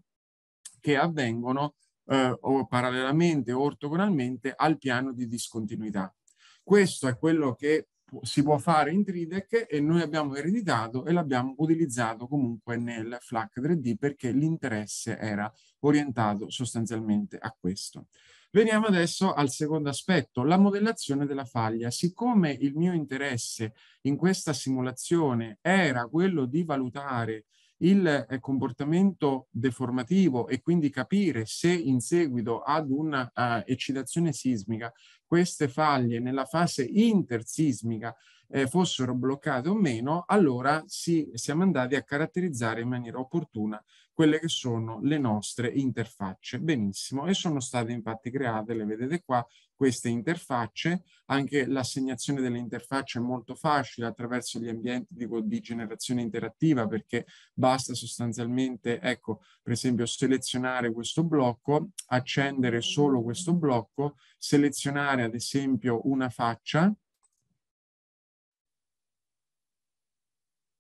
che avvengono eh, o parallelamente o ortogonalmente al piano di discontinuità. Questo è quello che si può fare in 3DEC e noi abbiamo ereditato e l'abbiamo utilizzato comunque nel FLAC 3D perché l'interesse era orientato sostanzialmente a questo. Veniamo adesso al secondo aspetto, la modellazione della faglia. Siccome il mio interesse in questa simulazione era quello di valutare il eh, comportamento deformativo e quindi capire se in seguito ad una uh, eccitazione sismica queste faglie nella fase intersismica eh, fossero bloccate o meno, allora si, siamo andati a caratterizzare in maniera opportuna quelle che sono le nostre interfacce. Benissimo, e sono state infatti create, le vedete qua, queste interfacce. Anche l'assegnazione delle interfacce è molto facile attraverso gli ambienti di, di generazione interattiva perché basta sostanzialmente, ecco, per esempio selezionare questo blocco, accendere solo questo blocco, selezionare ad esempio una faccia,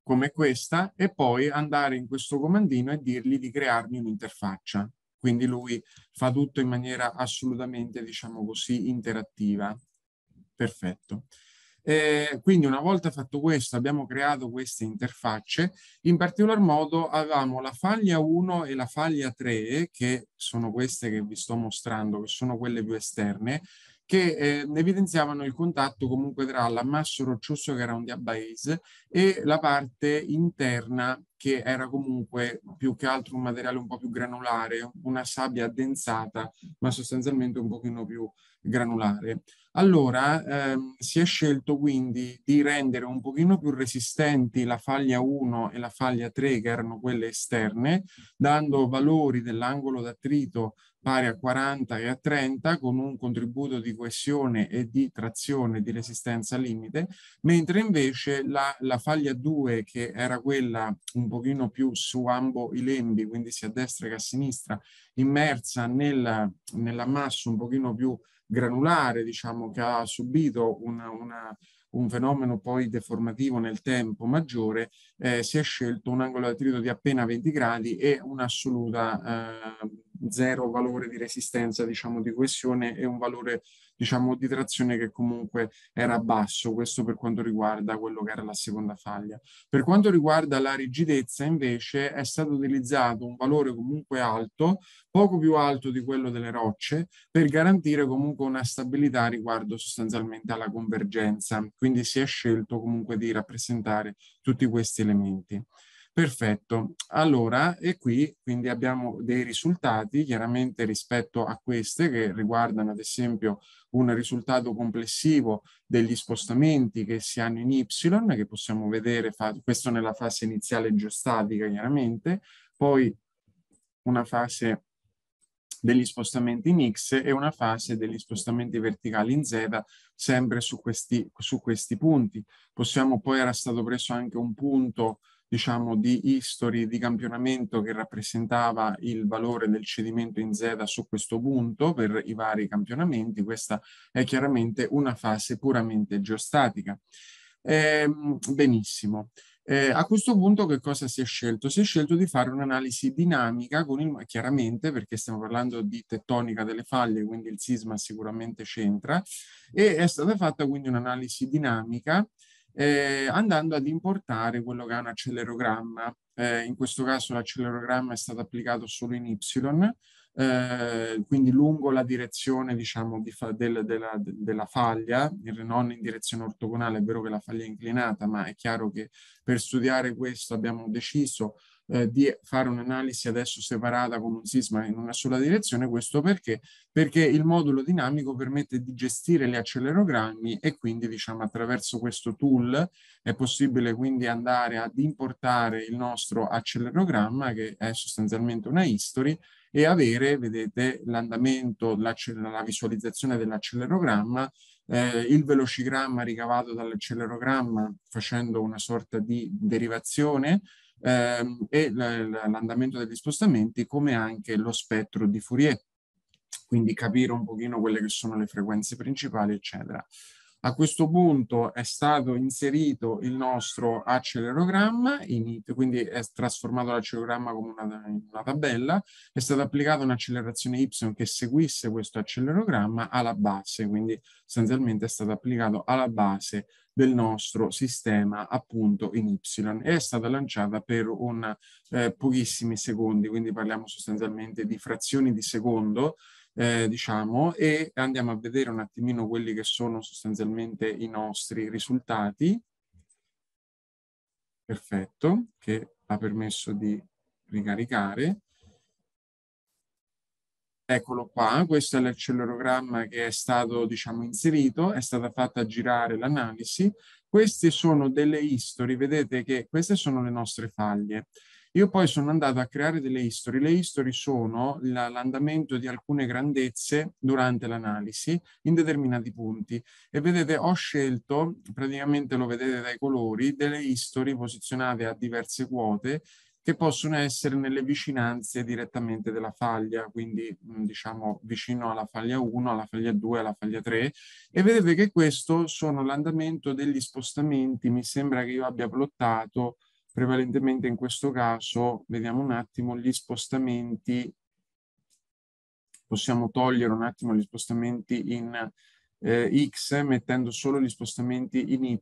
come questa e poi andare in questo comandino e dirgli di crearmi un'interfaccia. Quindi lui fa tutto in maniera assolutamente, diciamo così, interattiva. Perfetto. Eh, quindi una volta fatto questo, abbiamo creato queste interfacce, in particolar modo avevamo la faglia 1 e la faglia 3, che sono queste che vi sto mostrando, che sono quelle più esterne, che eh, evidenziavano il contatto comunque tra l'ammasso roccioso che era un diabase e la parte interna che era comunque più che altro un materiale un po' più granulare, una sabbia addensata, ma sostanzialmente un pochino più granulare. Allora ehm, si è scelto quindi di rendere un pochino più resistenti la faglia 1 e la faglia 3 che erano quelle esterne, dando valori dell'angolo d'attrito pari a 40 e a 30 con un contributo di coesione e di trazione di resistenza limite, mentre invece la, la faglia 2 che era quella un pochino più su ambo i lembi, quindi sia a destra che a sinistra, immersa nel, nell'ammasso un pochino più granulare, diciamo, che ha subito una, una un fenomeno poi deformativo nel tempo maggiore, eh, si è scelto un angolo di attrito di appena 20 gradi e un'assoluta eh, zero valore di resistenza, diciamo, di coesione e un valore, diciamo, di trazione che comunque era basso, questo per quanto riguarda quello che era la seconda faglia. Per quanto riguarda la rigidezza, invece, è stato utilizzato un valore comunque alto, poco più alto di quello delle rocce, per garantire comunque una stabilità riguardo sostanzialmente alla convergenza. Quindi si è scelto comunque di rappresentare tutti questi elementi. Perfetto, allora e qui quindi abbiamo dei risultati chiaramente rispetto a queste che riguardano ad esempio un risultato complessivo degli spostamenti che si hanno in Y che possiamo vedere, questo nella fase iniziale geostatica chiaramente, poi una fase degli spostamenti in X e una fase degli spostamenti verticali in Z, sempre su questi, su questi punti. Possiamo, poi era stato preso anche un punto diciamo, di history di campionamento che rappresentava il valore del cedimento in Z su questo punto per i vari campionamenti. Questa è chiaramente una fase puramente geostatica. Eh, benissimo. Eh, a questo punto che cosa si è scelto? Si è scelto di fare un'analisi dinamica, con il, chiaramente perché stiamo parlando di tettonica delle faglie, quindi il sisma sicuramente c'entra, e è stata fatta quindi un'analisi dinamica eh, andando ad importare quello che è un accelerogramma. Eh, in questo caso l'accelerogramma è stato applicato solo in Y, eh, quindi lungo la direzione diciamo, di fa- del, della, della, faglia, non in direzione ortogonale, è vero che la faglia è inclinata, ma è chiaro che per studiare questo abbiamo deciso eh, di fare un'analisi adesso separata con un sisma in una sola direzione, questo perché? Perché il modulo dinamico permette di gestire gli accelerogrammi e quindi diciamo attraverso questo tool è possibile quindi andare ad importare il nostro accelerogramma che è sostanzialmente una history e avere, vedete, l'andamento, la, la visualizzazione dell'accelerogramma eh, il velocigramma ricavato dall'accelerogramma facendo una sorta di derivazione ehm, e l'andamento degli spostamenti come anche lo spettro di Fourier, quindi capire un pochino quelle che sono le frequenze principali, eccetera. A questo punto è stato inserito il nostro accelerogramma, in, quindi è trasformato l'accelerogramma come una, una tabella, è stata applicata un'accelerazione y che seguisse questo accelerogramma alla base, quindi sostanzialmente è stato applicato alla base del nostro sistema appunto in Y. È stata lanciata per un, eh, pochissimi secondi, quindi parliamo sostanzialmente di frazioni di secondo, eh, diciamo, e andiamo a vedere un attimino quelli che sono sostanzialmente i nostri risultati. Perfetto, che ha permesso di ricaricare. Eccolo qua, questo è l'accelerogramma che è stato diciamo, inserito, è stata fatta girare l'analisi. Queste sono delle history, vedete che queste sono le nostre faglie. Io poi sono andato a creare delle history. Le history sono l'andamento di alcune grandezze durante l'analisi in determinati punti. E vedete, ho scelto, praticamente lo vedete dai colori, delle history posizionate a diverse quote che possono essere nelle vicinanze direttamente della faglia, quindi mhmm, diciamo vicino alla faglia 1, alla faglia 2, alla faglia 3, e vedete che questo sono l'andamento degli spostamenti, mi sembra che io abbia plottato prevalentemente in questo caso, vediamo un attimo, gli spostamenti, possiamo togliere un attimo gli spostamenti in eh, X mettendo solo gli spostamenti in Y,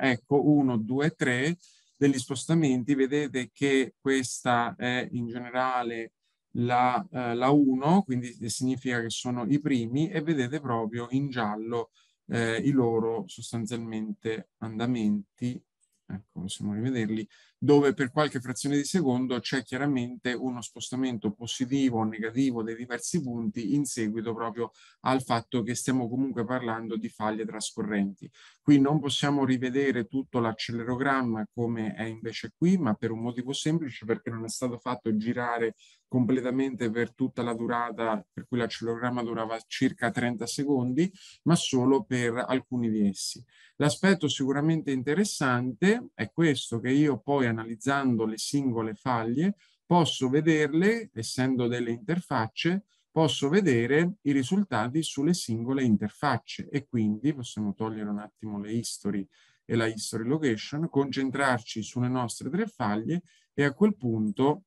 ecco 1, 2, 3, degli spostamenti, vedete che questa è in generale la, eh, la 1, quindi significa che sono i primi, e vedete proprio in giallo eh, i loro sostanzialmente andamenti, ecco, possiamo rivederli, dove per qualche frazione di secondo c'è chiaramente uno spostamento positivo o negativo dei diversi punti in seguito proprio al fatto che stiamo comunque parlando di faglie trascorrenti. Qui non possiamo rivedere tutto l'accelerogramma come è invece qui, ma per un motivo semplice perché non è stato fatto girare completamente per tutta la durata, per cui l'accelerogramma durava circa 30 secondi, ma solo per alcuni di essi. L'aspetto sicuramente interessante è questo che io poi analizzando le singole faglie, posso vederle, essendo delle interfacce, posso vedere i risultati sulle singole interfacce e quindi possiamo togliere un attimo le history e la history location, concentrarci sulle nostre tre faglie e a quel punto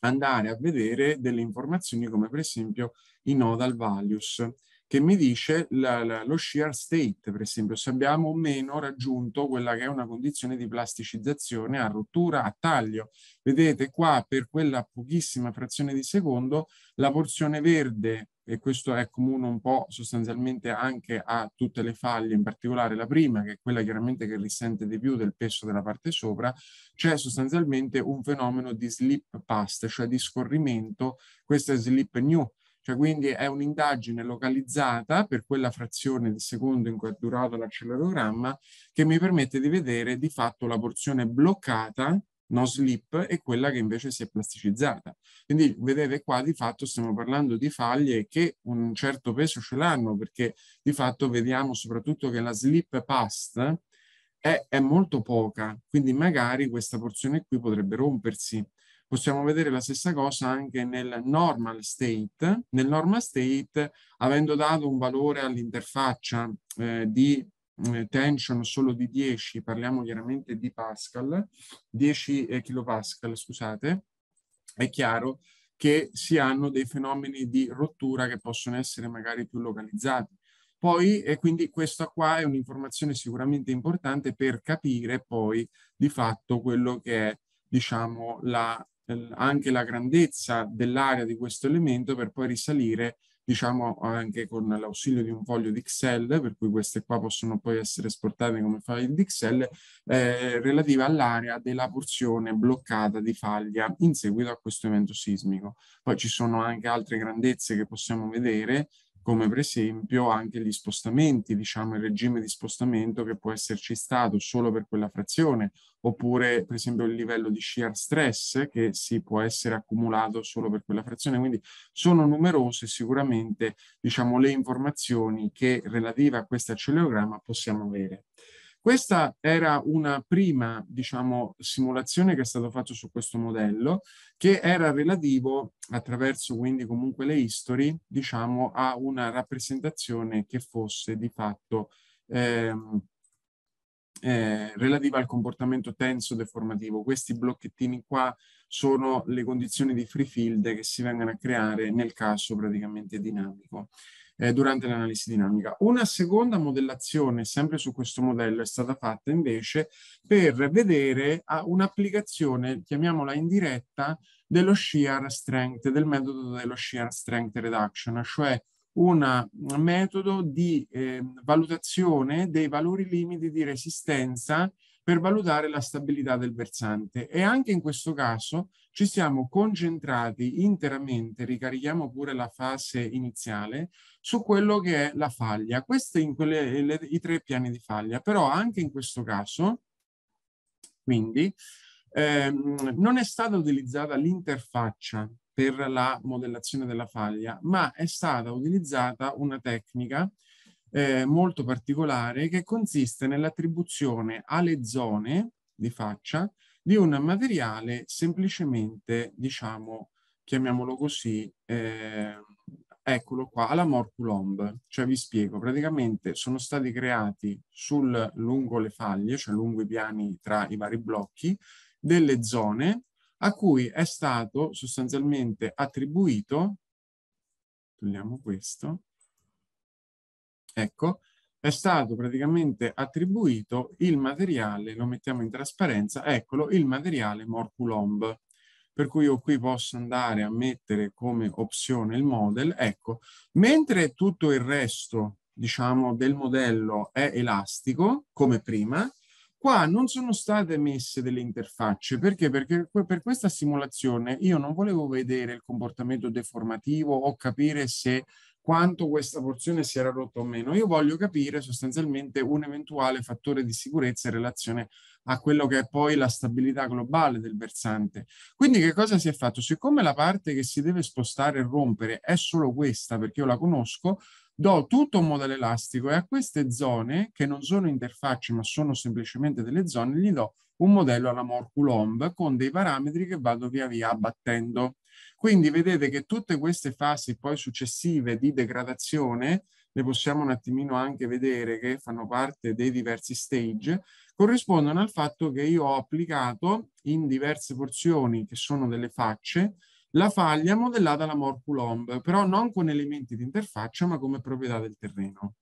andare a vedere delle informazioni come per esempio i nodal values che mi dice la, la, lo shear state, per esempio, se abbiamo o meno raggiunto quella che è una condizione di plasticizzazione a rottura, a taglio. Vedete qua per quella pochissima frazione di secondo la porzione verde, e questo è comune un po' sostanzialmente anche a tutte le faglie, in particolare la prima, che è quella chiaramente che risente di più del peso della parte sopra, c'è sostanzialmente un fenomeno di slip past, cioè di scorrimento, questo è slip new, cioè, quindi è un'indagine localizzata per quella frazione di secondo in cui è durato l'accelerogramma che mi permette di vedere di fatto la porzione bloccata no slip e quella che invece si è plasticizzata. Quindi vedete qua di fatto stiamo parlando di faglie che un certo peso ce l'hanno perché di fatto vediamo soprattutto che la slip past è, è molto poca, quindi magari questa porzione qui potrebbe rompersi possiamo vedere la stessa cosa anche nel normal state. Nel normal state, avendo dato un valore all'interfaccia eh, di eh, tension solo di 10, parliamo chiaramente di Pascal, 10 kPa, eh, scusate, è chiaro che si hanno dei fenomeni di rottura che possono essere magari più localizzati. Poi, e quindi questa qua è un'informazione sicuramente importante per capire poi di fatto quello che è, diciamo, la eh, anche la grandezza dell'area di questo elemento per poi risalire diciamo anche con l'ausilio di un foglio di Excel, per cui queste qua possono poi essere esportate come file di Excel, eh, relativa all'area della porzione bloccata di faglia in seguito a questo evento sismico. Poi ci sono anche altre grandezze che possiamo vedere, come per esempio anche gli spostamenti, diciamo il regime di spostamento che può esserci stato solo per quella frazione, oppure per esempio il livello di shear stress che si può essere accumulato solo per quella frazione. Quindi sono numerose sicuramente diciamo, le informazioni che relative a questo accelerazione possiamo avere. Questa era una prima, diciamo, simulazione che è stata fatta su questo modello, che era relativo, attraverso quindi comunque le history, diciamo, a una rappresentazione che fosse di fatto ehm, eh, relativa al comportamento tenso deformativo. Questi blocchettini qua sono le condizioni di free field che si vengono a creare nel caso praticamente dinamico eh, durante l'analisi dinamica. Una seconda modellazione, sempre su questo modello, è stata fatta invece per vedere ah, un'applicazione, chiamiamola indiretta, dello shear strength, del metodo dello shear strength reduction, cioè un metodo di eh, valutazione dei valori limiti di resistenza per valutare la stabilità del versante e anche in questo caso ci siamo concentrati interamente, ricarichiamo pure la fase iniziale, su quello che è la faglia. Questi in quelle, le, i tre piani di faglia, però anche in questo caso, quindi, ehm, non è stata utilizzata l'interfaccia per la modellazione della faglia, ma è stata utilizzata una tecnica eh, molto particolare che consiste nell'attribuzione alle zone di faccia di un materiale semplicemente, diciamo, chiamiamolo così, eh, eccolo qua, alla Morculomb. Cioè vi spiego, praticamente sono stati creati sul, lungo le faglie, cioè lungo i piani tra i vari blocchi, delle zone a cui è stato sostanzialmente attribuito, togliamo questo, Ecco, è stato praticamente attribuito il materiale, lo mettiamo in trasparenza, eccolo, il materiale Morculomb. Per cui io qui posso andare a mettere come opzione il model, ecco, mentre tutto il resto, diciamo, del modello è elastico, come prima, Qua non sono state messe delle interfacce, perché? Perché per questa simulazione io non volevo vedere il comportamento deformativo o capire se quanto questa porzione si era rotta o meno. Io voglio capire sostanzialmente un eventuale fattore di sicurezza in relazione a quello che è poi la stabilità globale del versante. Quindi che cosa si è fatto? Siccome la parte che si deve spostare e rompere è solo questa, perché io la conosco, do tutto un modello elastico e a queste zone, che non sono interfacce ma sono semplicemente delle zone, gli do un modello alla Moore con dei parametri che vado via via abbattendo. Quindi vedete che tutte queste fasi poi successive di degradazione, le possiamo un attimino anche vedere che fanno parte dei diversi stage, corrispondono al fatto che io ho applicato in diverse porzioni che sono delle facce la faglia modellata alla Mor Coulomb, però non con elementi di interfaccia ma come proprietà del terreno.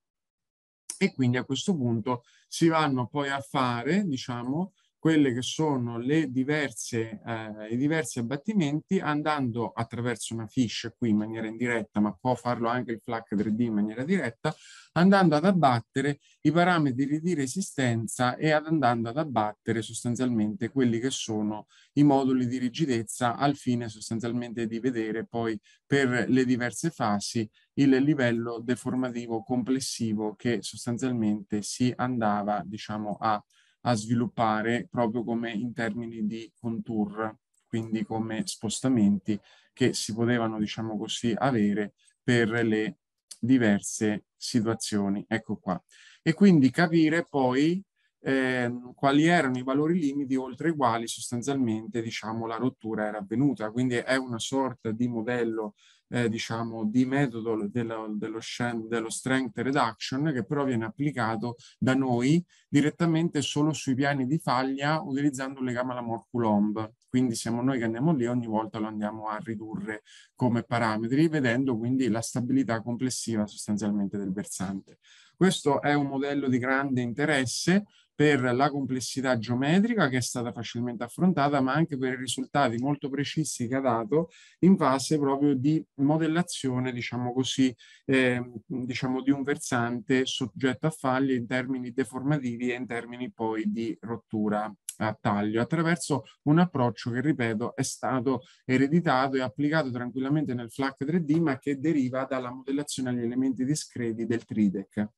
E quindi a questo punto si vanno poi a fare, diciamo, quelle che sono le diverse, eh, i diversi abbattimenti andando attraverso una fish qui in maniera indiretta, ma può farlo anche il FLAC 3D in maniera diretta, andando ad abbattere i parametri di resistenza e ad andando ad abbattere sostanzialmente quelli che sono i moduli di rigidezza al fine sostanzialmente di vedere poi per le diverse fasi il livello deformativo complessivo che sostanzialmente si andava diciamo a a sviluppare proprio come in termini di contour, quindi come spostamenti che si potevano, diciamo così, avere per le diverse situazioni. Ecco qua. E quindi capire poi eh, quali erano i valori limiti oltre i quali sostanzialmente diciamo, la rottura era avvenuta. Quindi è una sorta di modello eh, diciamo, di metodo dello, dello, dello strength reduction che però viene applicato da noi direttamente solo sui piani di faglia utilizzando un legame alla Mort-Coulomb. Quindi siamo noi che andiamo lì e ogni volta lo andiamo a ridurre come parametri, vedendo quindi la stabilità complessiva sostanzialmente del versante. Questo è un modello di grande interesse per la complessità geometrica che è stata facilmente affrontata, ma anche per i risultati molto precisi che ha dato in fase proprio di modellazione, diciamo così, eh, diciamo di un versante soggetto a faglie in termini deformativi e in termini poi di rottura a taglio attraverso un approccio che, ripeto, è stato ereditato e applicato tranquillamente nel FLAC 3D, ma che deriva dalla modellazione agli elementi discreti del TRIDEC.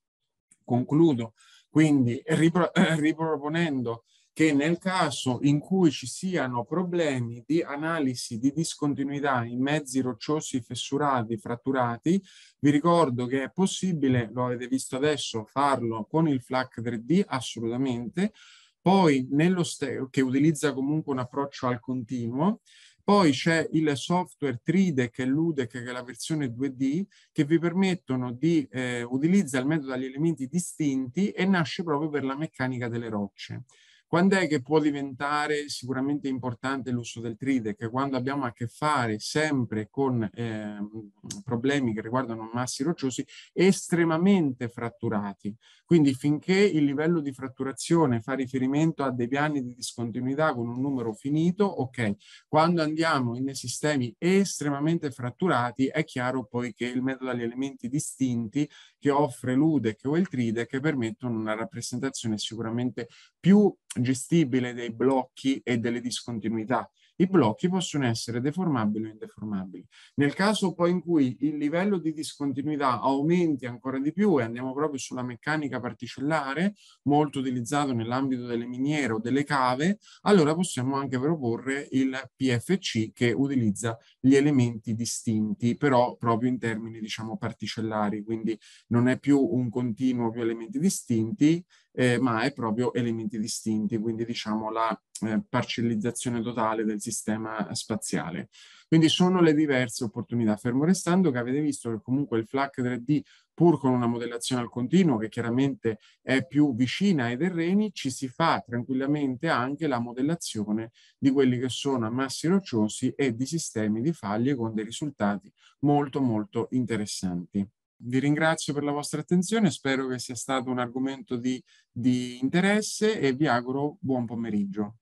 Concludo quindi ripro- riproponendo che nel caso in cui ci siano problemi di analisi di discontinuità in mezzi rocciosi, fessurati, fratturati, vi ricordo che è possibile, lo avete visto adesso, farlo con il FLAC 3D assolutamente, poi nello che utilizza comunque un approccio al continuo, poi c'è il software Tridec e LUDEC, che è la versione 2D, che vi permettono di eh, utilizzare il metodo degli elementi distinti e nasce proprio per la meccanica delle rocce. Quando è che può diventare sicuramente importante l'uso del TRIDEC? Quando abbiamo a che fare sempre con eh, problemi che riguardano massi rocciosi estremamente fratturati. Quindi finché il livello di fratturazione fa riferimento a degli anni di discontinuità con un numero finito, ok. Quando andiamo in sistemi estremamente fratturati è chiaro poi che il metodo agli elementi distinti che offre l'UDEC o il TRIDEC permettono una rappresentazione sicuramente più gestibile dei blocchi e delle discontinuità. I blocchi possono essere deformabili o indeformabili. Nel caso poi in cui il livello di discontinuità aumenti ancora di più e andiamo proprio sulla meccanica particellare, molto utilizzato nell'ambito delle miniere o delle cave, allora possiamo anche proporre il PFC che utilizza gli elementi distinti, però proprio in termini diciamo particellari, quindi non è più un continuo più elementi distinti, eh, ma è proprio elementi distinti, quindi diciamo la eh, parcellizzazione totale del sistema spaziale. Quindi sono le diverse opportunità, fermo restando che avete visto che comunque il FLAC 3D, pur con una modellazione al continuo, che chiaramente è più vicina ai terreni, ci si fa tranquillamente anche la modellazione di quelli che sono ammassi rocciosi e di sistemi di faglie con dei risultati molto molto interessanti vi ringrazio per la vostra attenzione, spero che sia stato un argomento di, di interesse e vi auguro buon pomeriggio.